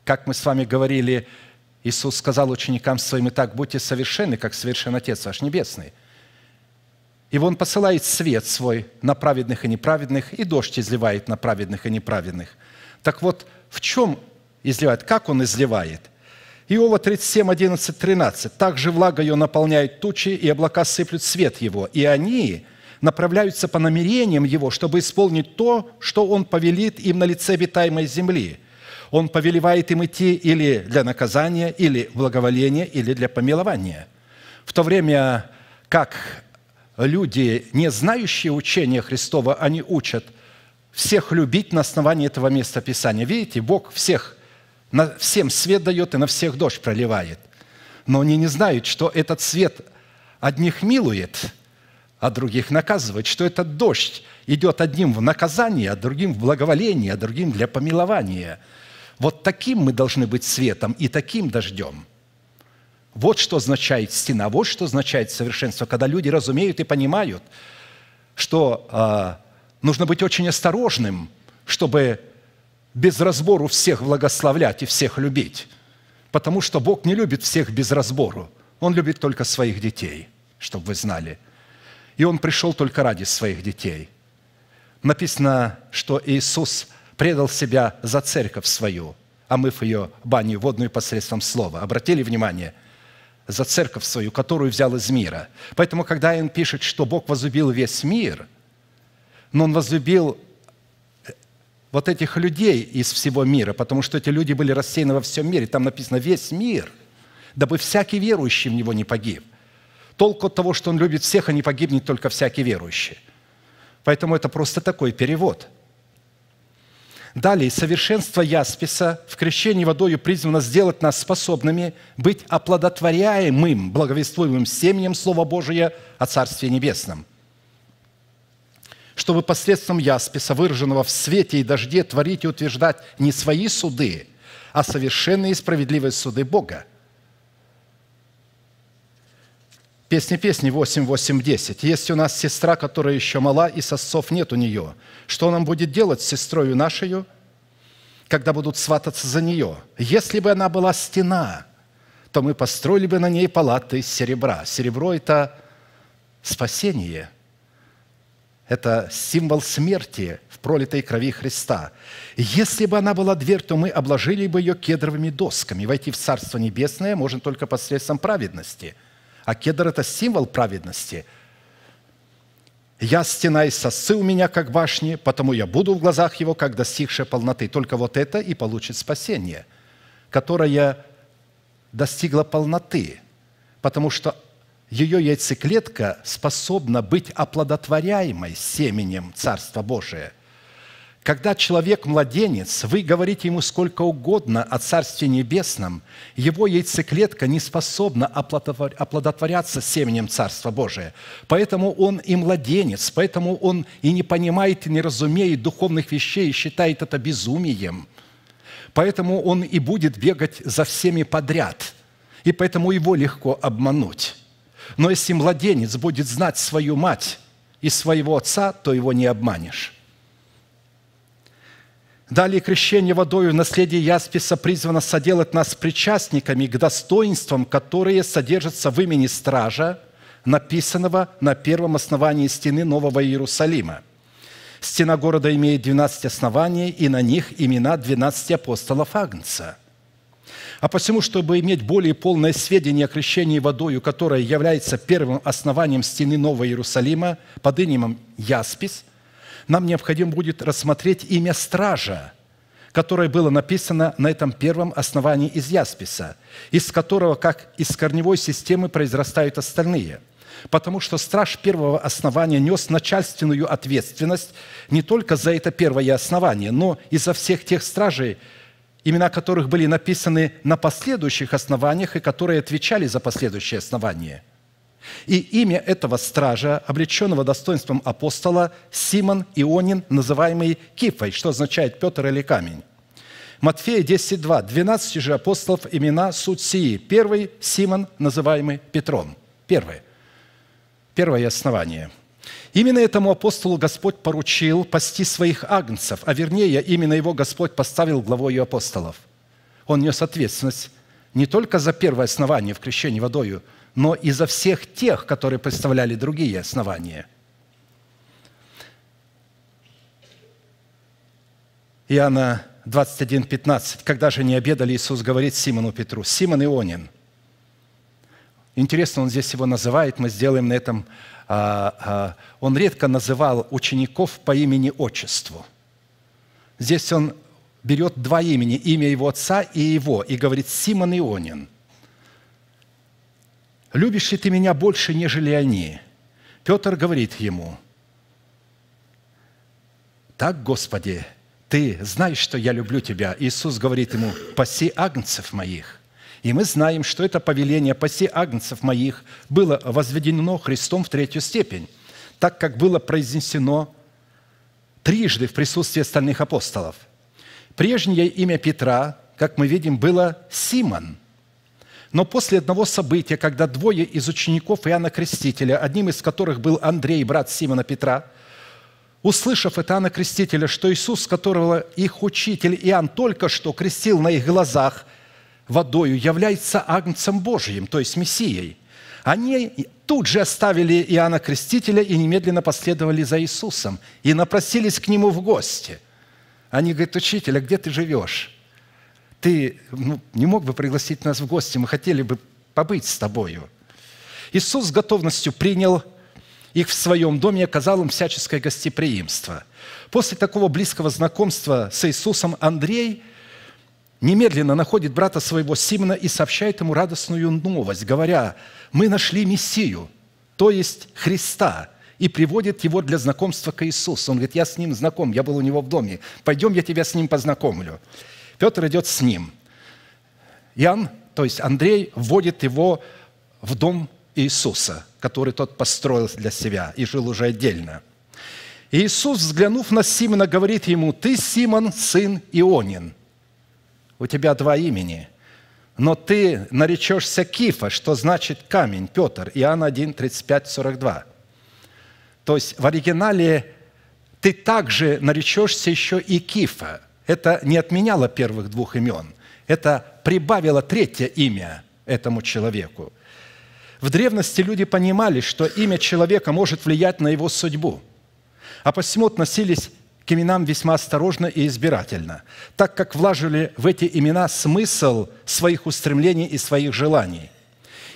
Как мы с вами говорили, Иисус сказал ученикам своим, и так будьте совершенны, как совершен Отец ваш Небесный». И Он посылает свет свой на праведных и неправедных, и дождь изливает на праведных и неправедных. Так вот, в чем изливает, как Он изливает – Иова 37, 11, 13. «Также влага ее наполняет тучи, и облака сыплют свет его, и они направляются по намерениям его, чтобы исполнить то, что он повелит им на лице обитаемой земли. Он повелевает им идти или для наказания, или благоволения, или для помилования». В то время как люди, не знающие учения Христова, они учат всех любить на основании этого места Писания. Видите, Бог всех на всем свет дает и на всех дождь проливает. Но они не знают, что этот свет одних милует, а других наказывает, что этот дождь идет одним в наказание, а другим в благоволение, а другим для помилования. Вот таким мы должны быть светом и таким дождем. Вот что означает стена, вот что означает совершенство, когда люди разумеют и понимают, что э, нужно быть очень осторожным, чтобы без разбору всех благословлять и всех любить, потому что Бог не любит всех без разбору. Он любит только своих детей, чтобы вы знали. И Он пришел только ради своих детей. Написано, что Иисус предал себя за церковь свою, омыв ее баню водную посредством слова. Обратили внимание – за церковь свою, которую взял из мира. Поэтому, когда он пишет, что Бог возлюбил весь мир, но он возлюбил вот этих людей из всего мира, потому что эти люди были рассеяны во всем мире. Там написано «весь мир», дабы всякий верующий в него не погиб. Толк от того, что он любит всех, а не погибнет только всякий верующий. Поэтому это просто такой перевод. Далее, совершенство Ясписа в крещении водою призвано сделать нас способными быть оплодотворяемым, благовествуемым семенем Слова Божия о Царстве Небесном – чтобы посредством ясписа, выраженного в свете и дожде, творить и утверждать не свои суды, а совершенные и справедливые суды Бога. Песни песни 8, 8, 10. Есть у нас сестра, которая еще мала, и сосцов нет у нее. Что нам будет делать с сестрою нашей, когда будут свататься за нее? Если бы она была стена, то мы построили бы на ней палаты из серебра. Серебро – это спасение – это символ смерти в пролитой крови Христа. Если бы она была дверь, то мы обложили бы ее кедровыми досками. Войти в Царство Небесное можно только посредством праведности. А кедр – это символ праведности. «Я стена и сосы у меня, как башни, потому я буду в глазах его, как достигшая полноты». Только вот это и получит спасение, которое достигло полноты, потому что ее яйцеклетка способна быть оплодотворяемой семенем Царства Божия. Когда человек младенец, вы говорите ему сколько угодно о Царстве Небесном, его яйцеклетка не способна оплодотворяться семенем Царства Божия. Поэтому он и младенец, поэтому он и не понимает, и не разумеет духовных вещей, и считает это безумием. Поэтому он и будет бегать за всеми подряд, и поэтому его легко обмануть. Но если младенец будет знать свою мать и своего отца, то его не обманешь. Далее крещение водою наследие Ясписа призвано соделать нас причастниками к достоинствам, которые содержатся в имени стража, написанного на первом основании стены Нового Иерусалима. Стена города имеет 12 оснований, и на них имена 12 апостолов Агнца – а посему, чтобы иметь более полное сведение о крещении водою, которое является первым основанием стены Нового Иерусалима под именем Яспис, нам необходимо будет рассмотреть имя стража, которое было написано на этом первом основании из Ясписа, из которого, как из корневой системы, произрастают остальные – потому что страж первого основания нес начальственную ответственность не только за это первое основание, но и за всех тех стражей, имена которых были написаны на последующих основаниях и которые отвечали за последующие основания. И имя этого стража, облеченного достоинством апостола, Симон Ионин, называемый Кифой, что означает «Петр» или «Камень». Матфея 10.2. 12 же апостолов имена суть сии. Первый – Симон, называемый Петром». первый, Первое основание – Именно этому апостолу Господь поручил пасти своих агнцев, а вернее, именно его Господь поставил главой апостолов. Он нес ответственность не только за первое основание в крещении водою, но и за всех тех, которые представляли другие основания. Иоанна 21:15. Когда же не обедали, Иисус говорит Симону Петру, Симон Ионин. Интересно, он здесь его называет, мы сделаем на этом а, а, он редко называл учеников по имени-отчеству. Здесь он берет два имени, имя его отца и его, и говорит «Симон Ионин». «Любишь ли ты меня больше, нежели они?» Петр говорит ему, «Так, Господи, ты знаешь, что я люблю тебя». Иисус говорит ему, «Паси агнцев моих». И мы знаем, что это повеление «паси агнцев моих» было возведено Христом в третью степень, так как было произнесено трижды в присутствии остальных апостолов. Прежнее имя Петра, как мы видим, было Симон – но после одного события, когда двое из учеников Иоанна Крестителя, одним из которых был Андрей, брат Симона Петра, услышав от Иоанна Крестителя, что Иисус, которого их учитель Иоанн только что крестил на их глазах, водою является Агнцем Божиим, то есть Мессией. Они тут же оставили Иоанна Крестителя и немедленно последовали за Иисусом и напросились к нему в гости. Они говорят, учитель, а где ты живешь? Ты ну, не мог бы пригласить нас в гости, мы хотели бы побыть с тобою. Иисус с готовностью принял их в своем доме и оказал им всяческое гостеприимство. После такого близкого знакомства с Иисусом Андрей – немедленно находит брата своего Симона и сообщает ему радостную новость, говоря, «Мы нашли Мессию, то есть Христа», и приводит его для знакомства к Иисусу. Он говорит, «Я с ним знаком, я был у него в доме, пойдем, я тебя с ним познакомлю». Петр идет с ним. Иоанн, то есть Андрей, вводит его в дом Иисуса, который тот построил для себя и жил уже отдельно. Иисус, взглянув на Симона, говорит ему, «Ты, Симон, сын Ионин, у тебя два имени, но ты наречешься Кифа, что значит камень, Петр, Иоанн 1, 35, 42. То есть в оригинале ты также наречешься еще и Кифа. Это не отменяло первых двух имен, это прибавило третье имя этому человеку. В древности люди понимали, что имя человека может влиять на его судьбу, а посему относились к именам весьма осторожно и избирательно, так как вложили в эти имена смысл своих устремлений и своих желаний.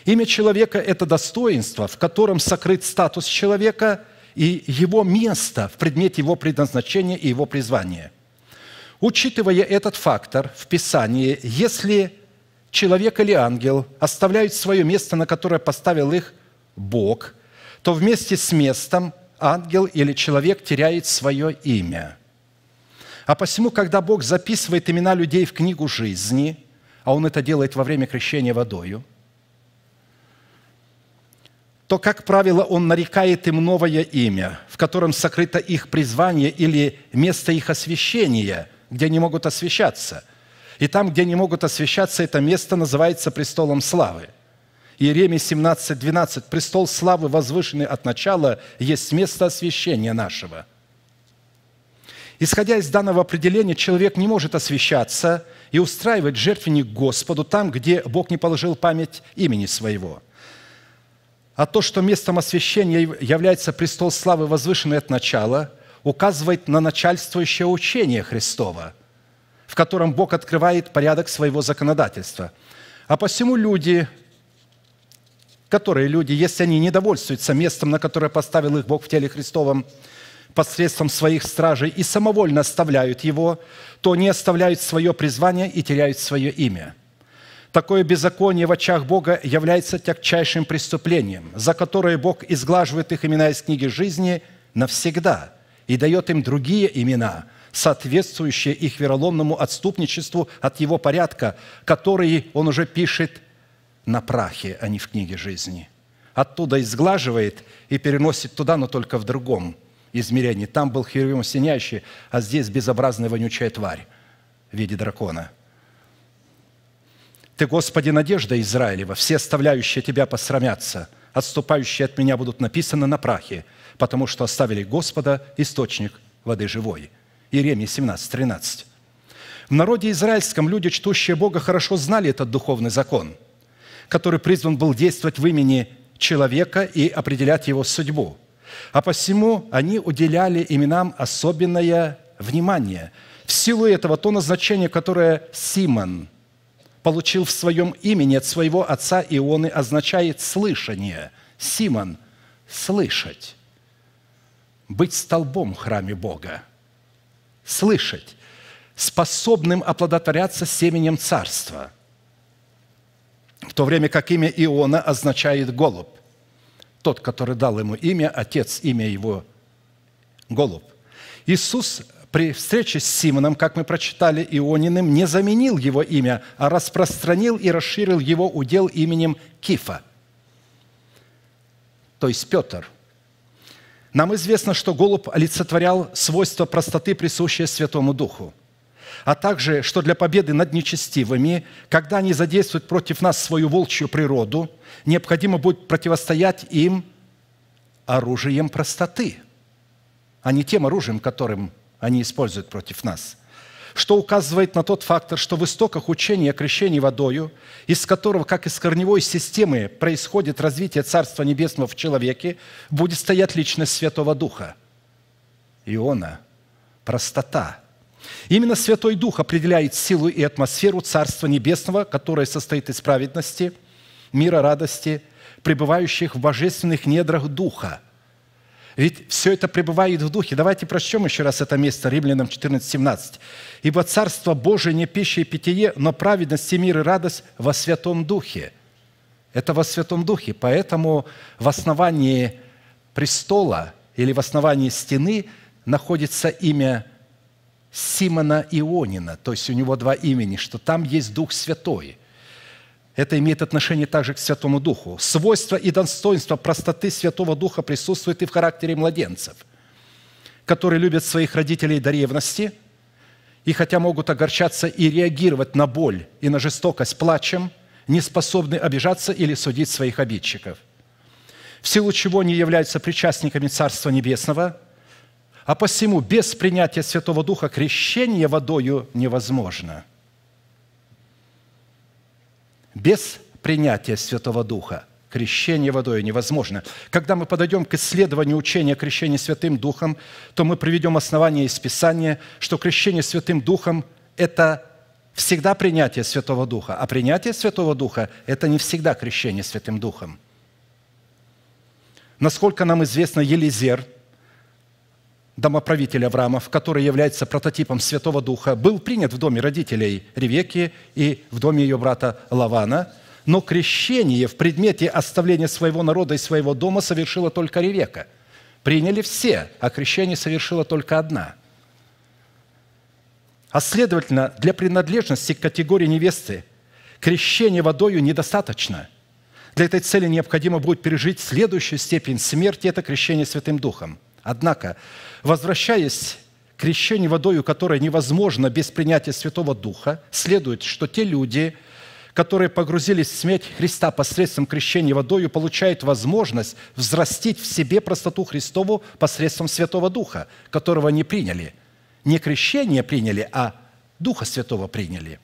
Имя человека – это достоинство, в котором сокрыт статус человека и его место в предмете его предназначения и его призвания. Учитывая этот фактор в Писании, если человек или ангел оставляют свое место, на которое поставил их Бог, то вместе с местом – ангел или человек теряет свое имя. А посему, когда Бог записывает имена людей в книгу жизни, а Он это делает во время крещения водою, то, как правило, Он нарекает им новое имя, в котором сокрыто их призвание или место их освящения, где они могут освящаться. И там, где они могут освящаться, это место называется престолом славы – Иеремия 17, 12. «Престол славы, возвышенный от начала, есть место освящения нашего». Исходя из данного определения, человек не может освящаться и устраивать жертвенник Господу там, где Бог не положил память имени своего. А то, что местом освящения является престол славы, возвышенный от начала, указывает на начальствующее учение Христова, в котором Бог открывает порядок своего законодательства. А посему люди, которые люди, если они недовольствуются местом, на которое поставил их Бог в теле Христовом, посредством своих стражей и самовольно оставляют его, то они оставляют свое призвание и теряют свое имя. Такое беззаконие в очах Бога является тягчайшим преступлением, за которое Бог изглаживает их имена из книги жизни навсегда и дает им другие имена, соответствующие их вероломному отступничеству от его порядка, который он уже пишет на прахе, а не в книге жизни. Оттуда изглаживает и переносит туда, но только в другом измерении. Там был херувим синящий, а здесь безобразная вонючая тварь в виде дракона. Ты, Господи, надежда Израилева, все оставляющие тебя посрамятся, отступающие от меня будут написаны на прахе, потому что оставили Господа источник воды живой». Иеремия 17, 13. В народе израильском люди, чтущие Бога, хорошо знали этот духовный закон – который призван был действовать в имени человека и определять его судьбу. А посему они уделяли именам особенное внимание в силу этого то назначение, которое Симон получил в своем имени от своего отца Ионы, означает «слышание». Симон – «слышать», быть столбом в храме Бога, слышать, способным оплодотворяться семенем Царства – в то время как имя Иона означает «голубь». Тот, который дал ему имя, отец, имя его – голубь. Иисус при встрече с Симоном, как мы прочитали, Иониным, не заменил его имя, а распространил и расширил его удел именем Кифа, то есть Петр. Нам известно, что голубь олицетворял свойство простоты, присущее Святому Духу а также, что для победы над нечестивыми, когда они задействуют против нас свою волчью природу, необходимо будет противостоять им оружием простоты, а не тем оружием, которым они используют против нас – что указывает на тот фактор, что в истоках учения о крещении водою, из которого, как из корневой системы, происходит развитие Царства Небесного в человеке, будет стоять личность Святого Духа. Иона, простота, Именно Святой Дух определяет силу и атмосферу Царства Небесного, которое состоит из праведности, мира, радости, пребывающих в божественных недрах Духа. Ведь все это пребывает в Духе. Давайте прочтем еще раз это место, Римлянам 14:17. «Ибо Царство Божие не пища и питье, но праведность и мир и радость во Святом Духе». Это во Святом Духе. Поэтому в основании престола или в основании стены находится имя Симона Ионина, то есть у него два имени, что там есть Дух Святой. Это имеет отношение также к Святому Духу. Свойство и достоинство простоты Святого Духа присутствует и в характере младенцев, которые любят своих родителей до ревности, и хотя могут огорчаться и реагировать на боль и на жестокость плачем, не способны обижаться или судить своих обидчиков – в силу чего они являются причастниками Царства Небесного – а посему без принятия Святого Духа крещение водою невозможно. Без принятия Святого Духа крещение водой невозможно. Когда мы подойдем к исследованию учения крещения Святым Духом, то мы приведем основание из Писания, что крещение Святым Духом – это всегда принятие Святого Духа, а принятие Святого Духа – это не всегда крещение Святым Духом. Насколько нам известно, Елизер – домоправитель Авраамов, который является прототипом Святого Духа, был принят в доме родителей Ревеки и в доме ее брата Лавана, но крещение в предмете оставления своего народа и своего дома совершила только Ревека. Приняли все, а крещение совершила только одна. А следовательно, для принадлежности к категории невесты крещение водою недостаточно. Для этой цели необходимо будет пережить следующую степень смерти – это крещение Святым Духом. Однако, Возвращаясь к крещению водою, которое невозможно без принятия Святого Духа, следует, что те люди, которые погрузились в смерть Христа посредством крещения водою, получают возможность взрастить в себе простоту Христову посредством Святого Духа, которого не приняли. Не крещение приняли, а Духа Святого приняли.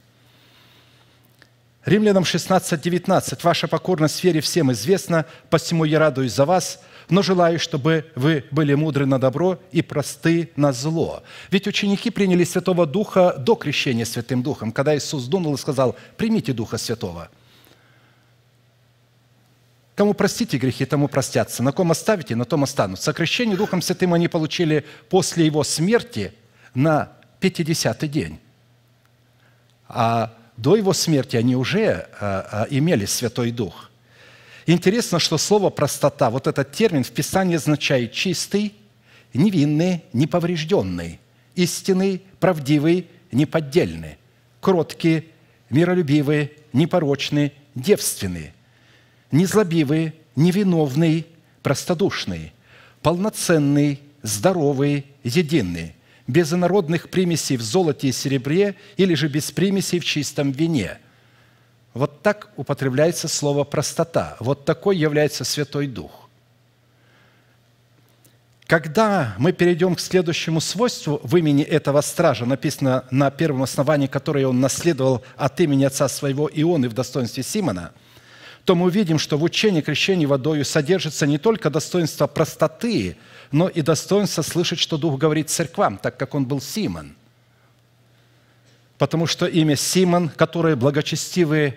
Римлянам 16, 19. «Ваша покорность в вере всем известна, посему я радуюсь за вас, но желаю, чтобы вы были мудры на добро и просты на зло. Ведь ученики приняли Святого Духа до крещения Святым Духом, когда Иисус думал и сказал, примите Духа Святого. Кому простите грехи, тому простятся. На ком оставите, на том останутся. Крещение Духом Святым они получили после его смерти на 50-й день. А до его смерти они уже а, а, имели Святой Дух – Интересно, что слово «простота», вот этот термин в Писании означает «чистый», «невинный», «неповрежденный», «истинный», «правдивый», «неподдельный», «кроткий», «миролюбивый», «непорочный», «девственный», «незлобивый», «невиновный», «простодушный», «полноценный», «здоровый», «единый», без инородных примесей в золоте и серебре или же без примесей в чистом вине – вот так употребляется слово «простота». Вот такой является Святой Дух. Когда мы перейдем к следующему свойству в имени этого стража, написано на первом основании, которое он наследовал от имени отца своего Ионы в достоинстве Симона, то мы увидим, что в учении крещения водою содержится не только достоинство простоты, но и достоинство слышать, что Дух говорит церквам, так как он был Симон потому что имя Симон, которое благочестивые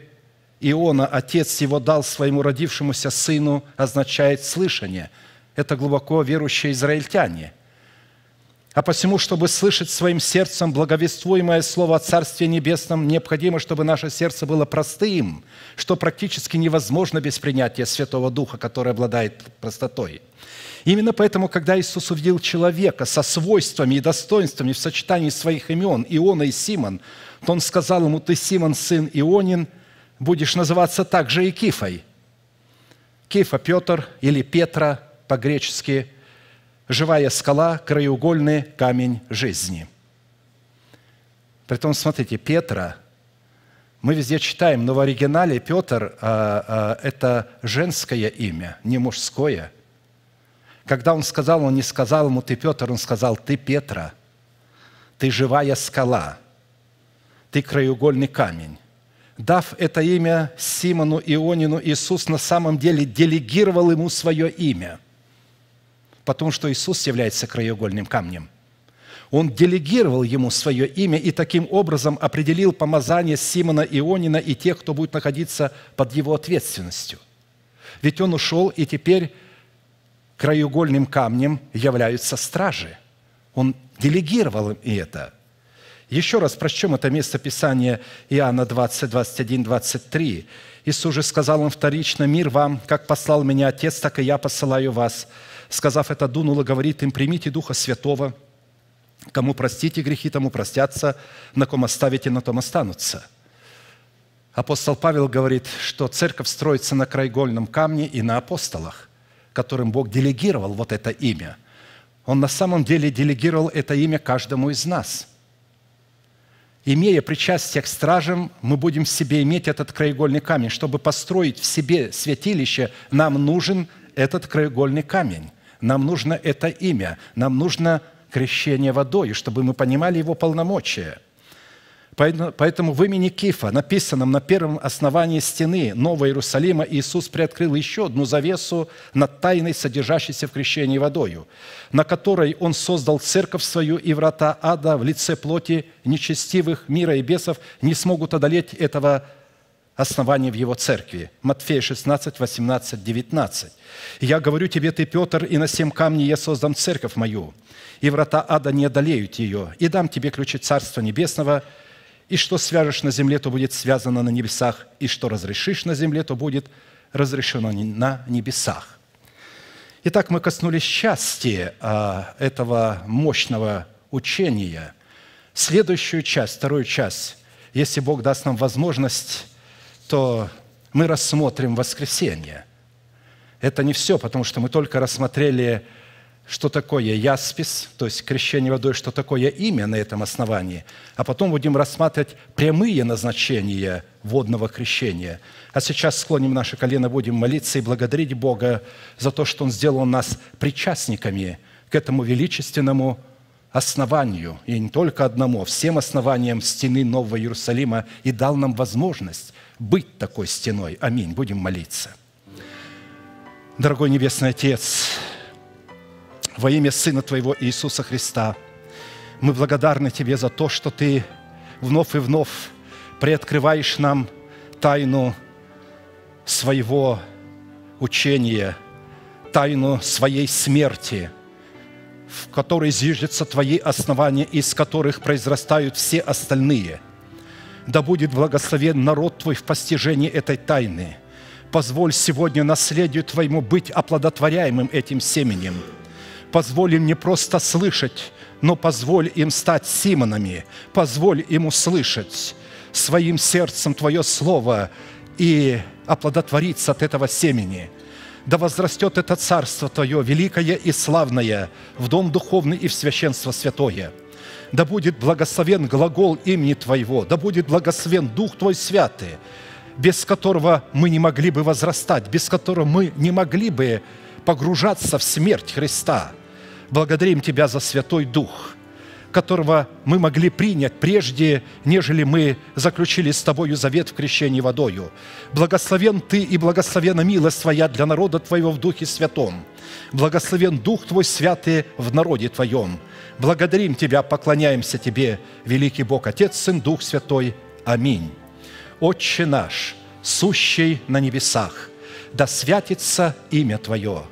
Иона, отец его, дал своему родившемуся сыну, означает «слышание». Это глубоко верующие израильтяне – а посему, чтобы слышать своим сердцем благовествуемое слово о Царстве Небесном, необходимо, чтобы наше сердце было простым, что практически невозможно без принятия Святого Духа, который обладает простотой. Именно поэтому, когда Иисус увидел человека со свойствами и достоинствами в сочетании своих имен Иона и Симон, то Он сказал ему, «Ты, Симон, сын Ионин, будешь называться также и Кифой». Кифа Петр или Петра по-гречески – живая скала, краеугольный камень жизни. Притом, смотрите, Петра, мы везде читаем, но в оригинале Петр а, а, это женское имя, не мужское. Когда он сказал, он не сказал ему «ты Петр», он сказал «ты Петра», «ты живая скала», «ты краеугольный камень» дав это имя Симону Ионину, Иисус на самом деле делегировал ему свое имя – потому что Иисус является краеугольным камнем. Он делегировал ему свое имя и таким образом определил помазание Симона Ионина и тех, кто будет находиться под его ответственностью. Ведь он ушел, и теперь краеугольным камнем являются стражи. Он делегировал им и это. Еще раз прочтем это место Писания Иоанна 20, 21, 23. Иисус же сказал им вторично, «Мир вам, как послал меня Отец, так и я посылаю вас сказав это, дунула, говорит им, примите Духа Святого, кому простите грехи, тому простятся, на ком оставите, на том останутся». Апостол Павел говорит, что церковь строится на краегольном камне и на апостолах, которым Бог делегировал вот это имя. Он на самом деле делегировал это имя каждому из нас – имея причастие к стражам, мы будем в себе иметь этот краеугольный камень. Чтобы построить в себе святилище, нам нужен этот краеугольный камень. Нам нужно это имя, нам нужно крещение водой, чтобы мы понимали его полномочия. Поэтому в имени Кифа, написанном на первом основании стены Нового Иерусалима, Иисус приоткрыл еще одну завесу над тайной, содержащейся в крещении водою, на которой Он создал церковь свою, и врата ада в лице плоти нечестивых, мира и бесов не смогут одолеть этого основание в его церкви. Матфея 16, 18, 19. я говорю тебе, ты, Петр, и на семь камней я создам церковь мою, и врата ада не одолеют ее, и дам тебе ключи Царства Небесного, и что свяжешь на земле, то будет связано на небесах, и что разрешишь на земле, то будет разрешено на небесах». Итак, мы коснулись счастья а, этого мощного учения. Следующую часть, вторую часть, если Бог даст нам возможность, что мы рассмотрим воскресенье. Это не все, потому что мы только рассмотрели, что такое яспис, то есть крещение водой, что такое имя на этом основании, а потом будем рассматривать прямые назначения водного крещения. А сейчас склоним наше колено, будем молиться и благодарить Бога за то, что Он сделал нас причастниками к этому величественному основанию, и не только одному, а всем основаниям стены Нового Иерусалима, и дал нам возможность быть такой стеной. Аминь. Будем молиться. Дорогой Небесный Отец, во имя Сына Твоего Иисуса Христа, мы благодарны Тебе за то, что Ты вновь и вновь приоткрываешь нам тайну своего учения, тайну своей смерти, в которой зиждется Твои основания, из которых произрастают все остальные – да будет благословен народ Твой в постижении этой тайны. Позволь сегодня наследию Твоему быть оплодотворяемым этим семенем. Позволь им не просто слышать, но позволь им стать Симонами. Позволь им услышать своим сердцем Твое Слово и оплодотвориться от этого семени – да возрастет это царство Твое, великое и славное, в дом духовный и в священство святое – да будет благословен глагол имени Твоего, да будет благословен Дух Твой Святый, без которого мы не могли бы возрастать, без которого мы не могли бы погружаться в смерть Христа. Благодарим Тебя за Святой Дух, которого мы могли принять прежде, нежели мы заключили с Тобою завет в крещении водою. Благословен Ты и благословена милость Твоя для народа Твоего в Духе Святом. Благословен Дух Твой Святый в народе Твоем. Благодарим Тебя, поклоняемся Тебе, великий Бог, Отец, Сын, Дух Святой. Аминь. Отче наш, сущий на небесах, да святится имя Твое,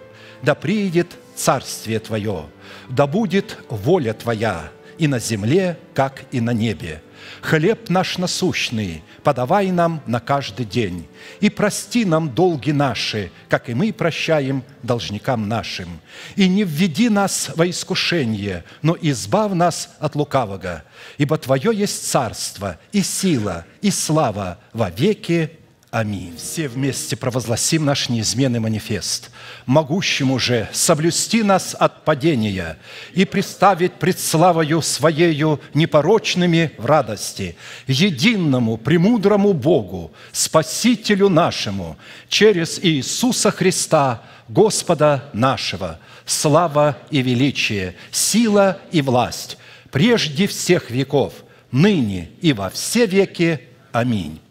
да приидет Царствие Твое, да будет воля Твоя и на земле, как и на небе – Хлеб наш насущный подавай нам на каждый день. И прости нам долги наши, как и мы прощаем должникам нашим. И не введи нас во искушение, но избав нас от лукавого. Ибо Твое есть царство, и сила, и слава во веки. Аминь. Все вместе провозгласим наш неизменный манифест. Могущему же соблюсти нас от падения и представить пред славою Своею непорочными в радости, единому, премудрому Богу, Спасителю нашему, через Иисуса Христа, Господа нашего, слава и величие, сила и власть, прежде всех веков, ныне и во все веки. Аминь.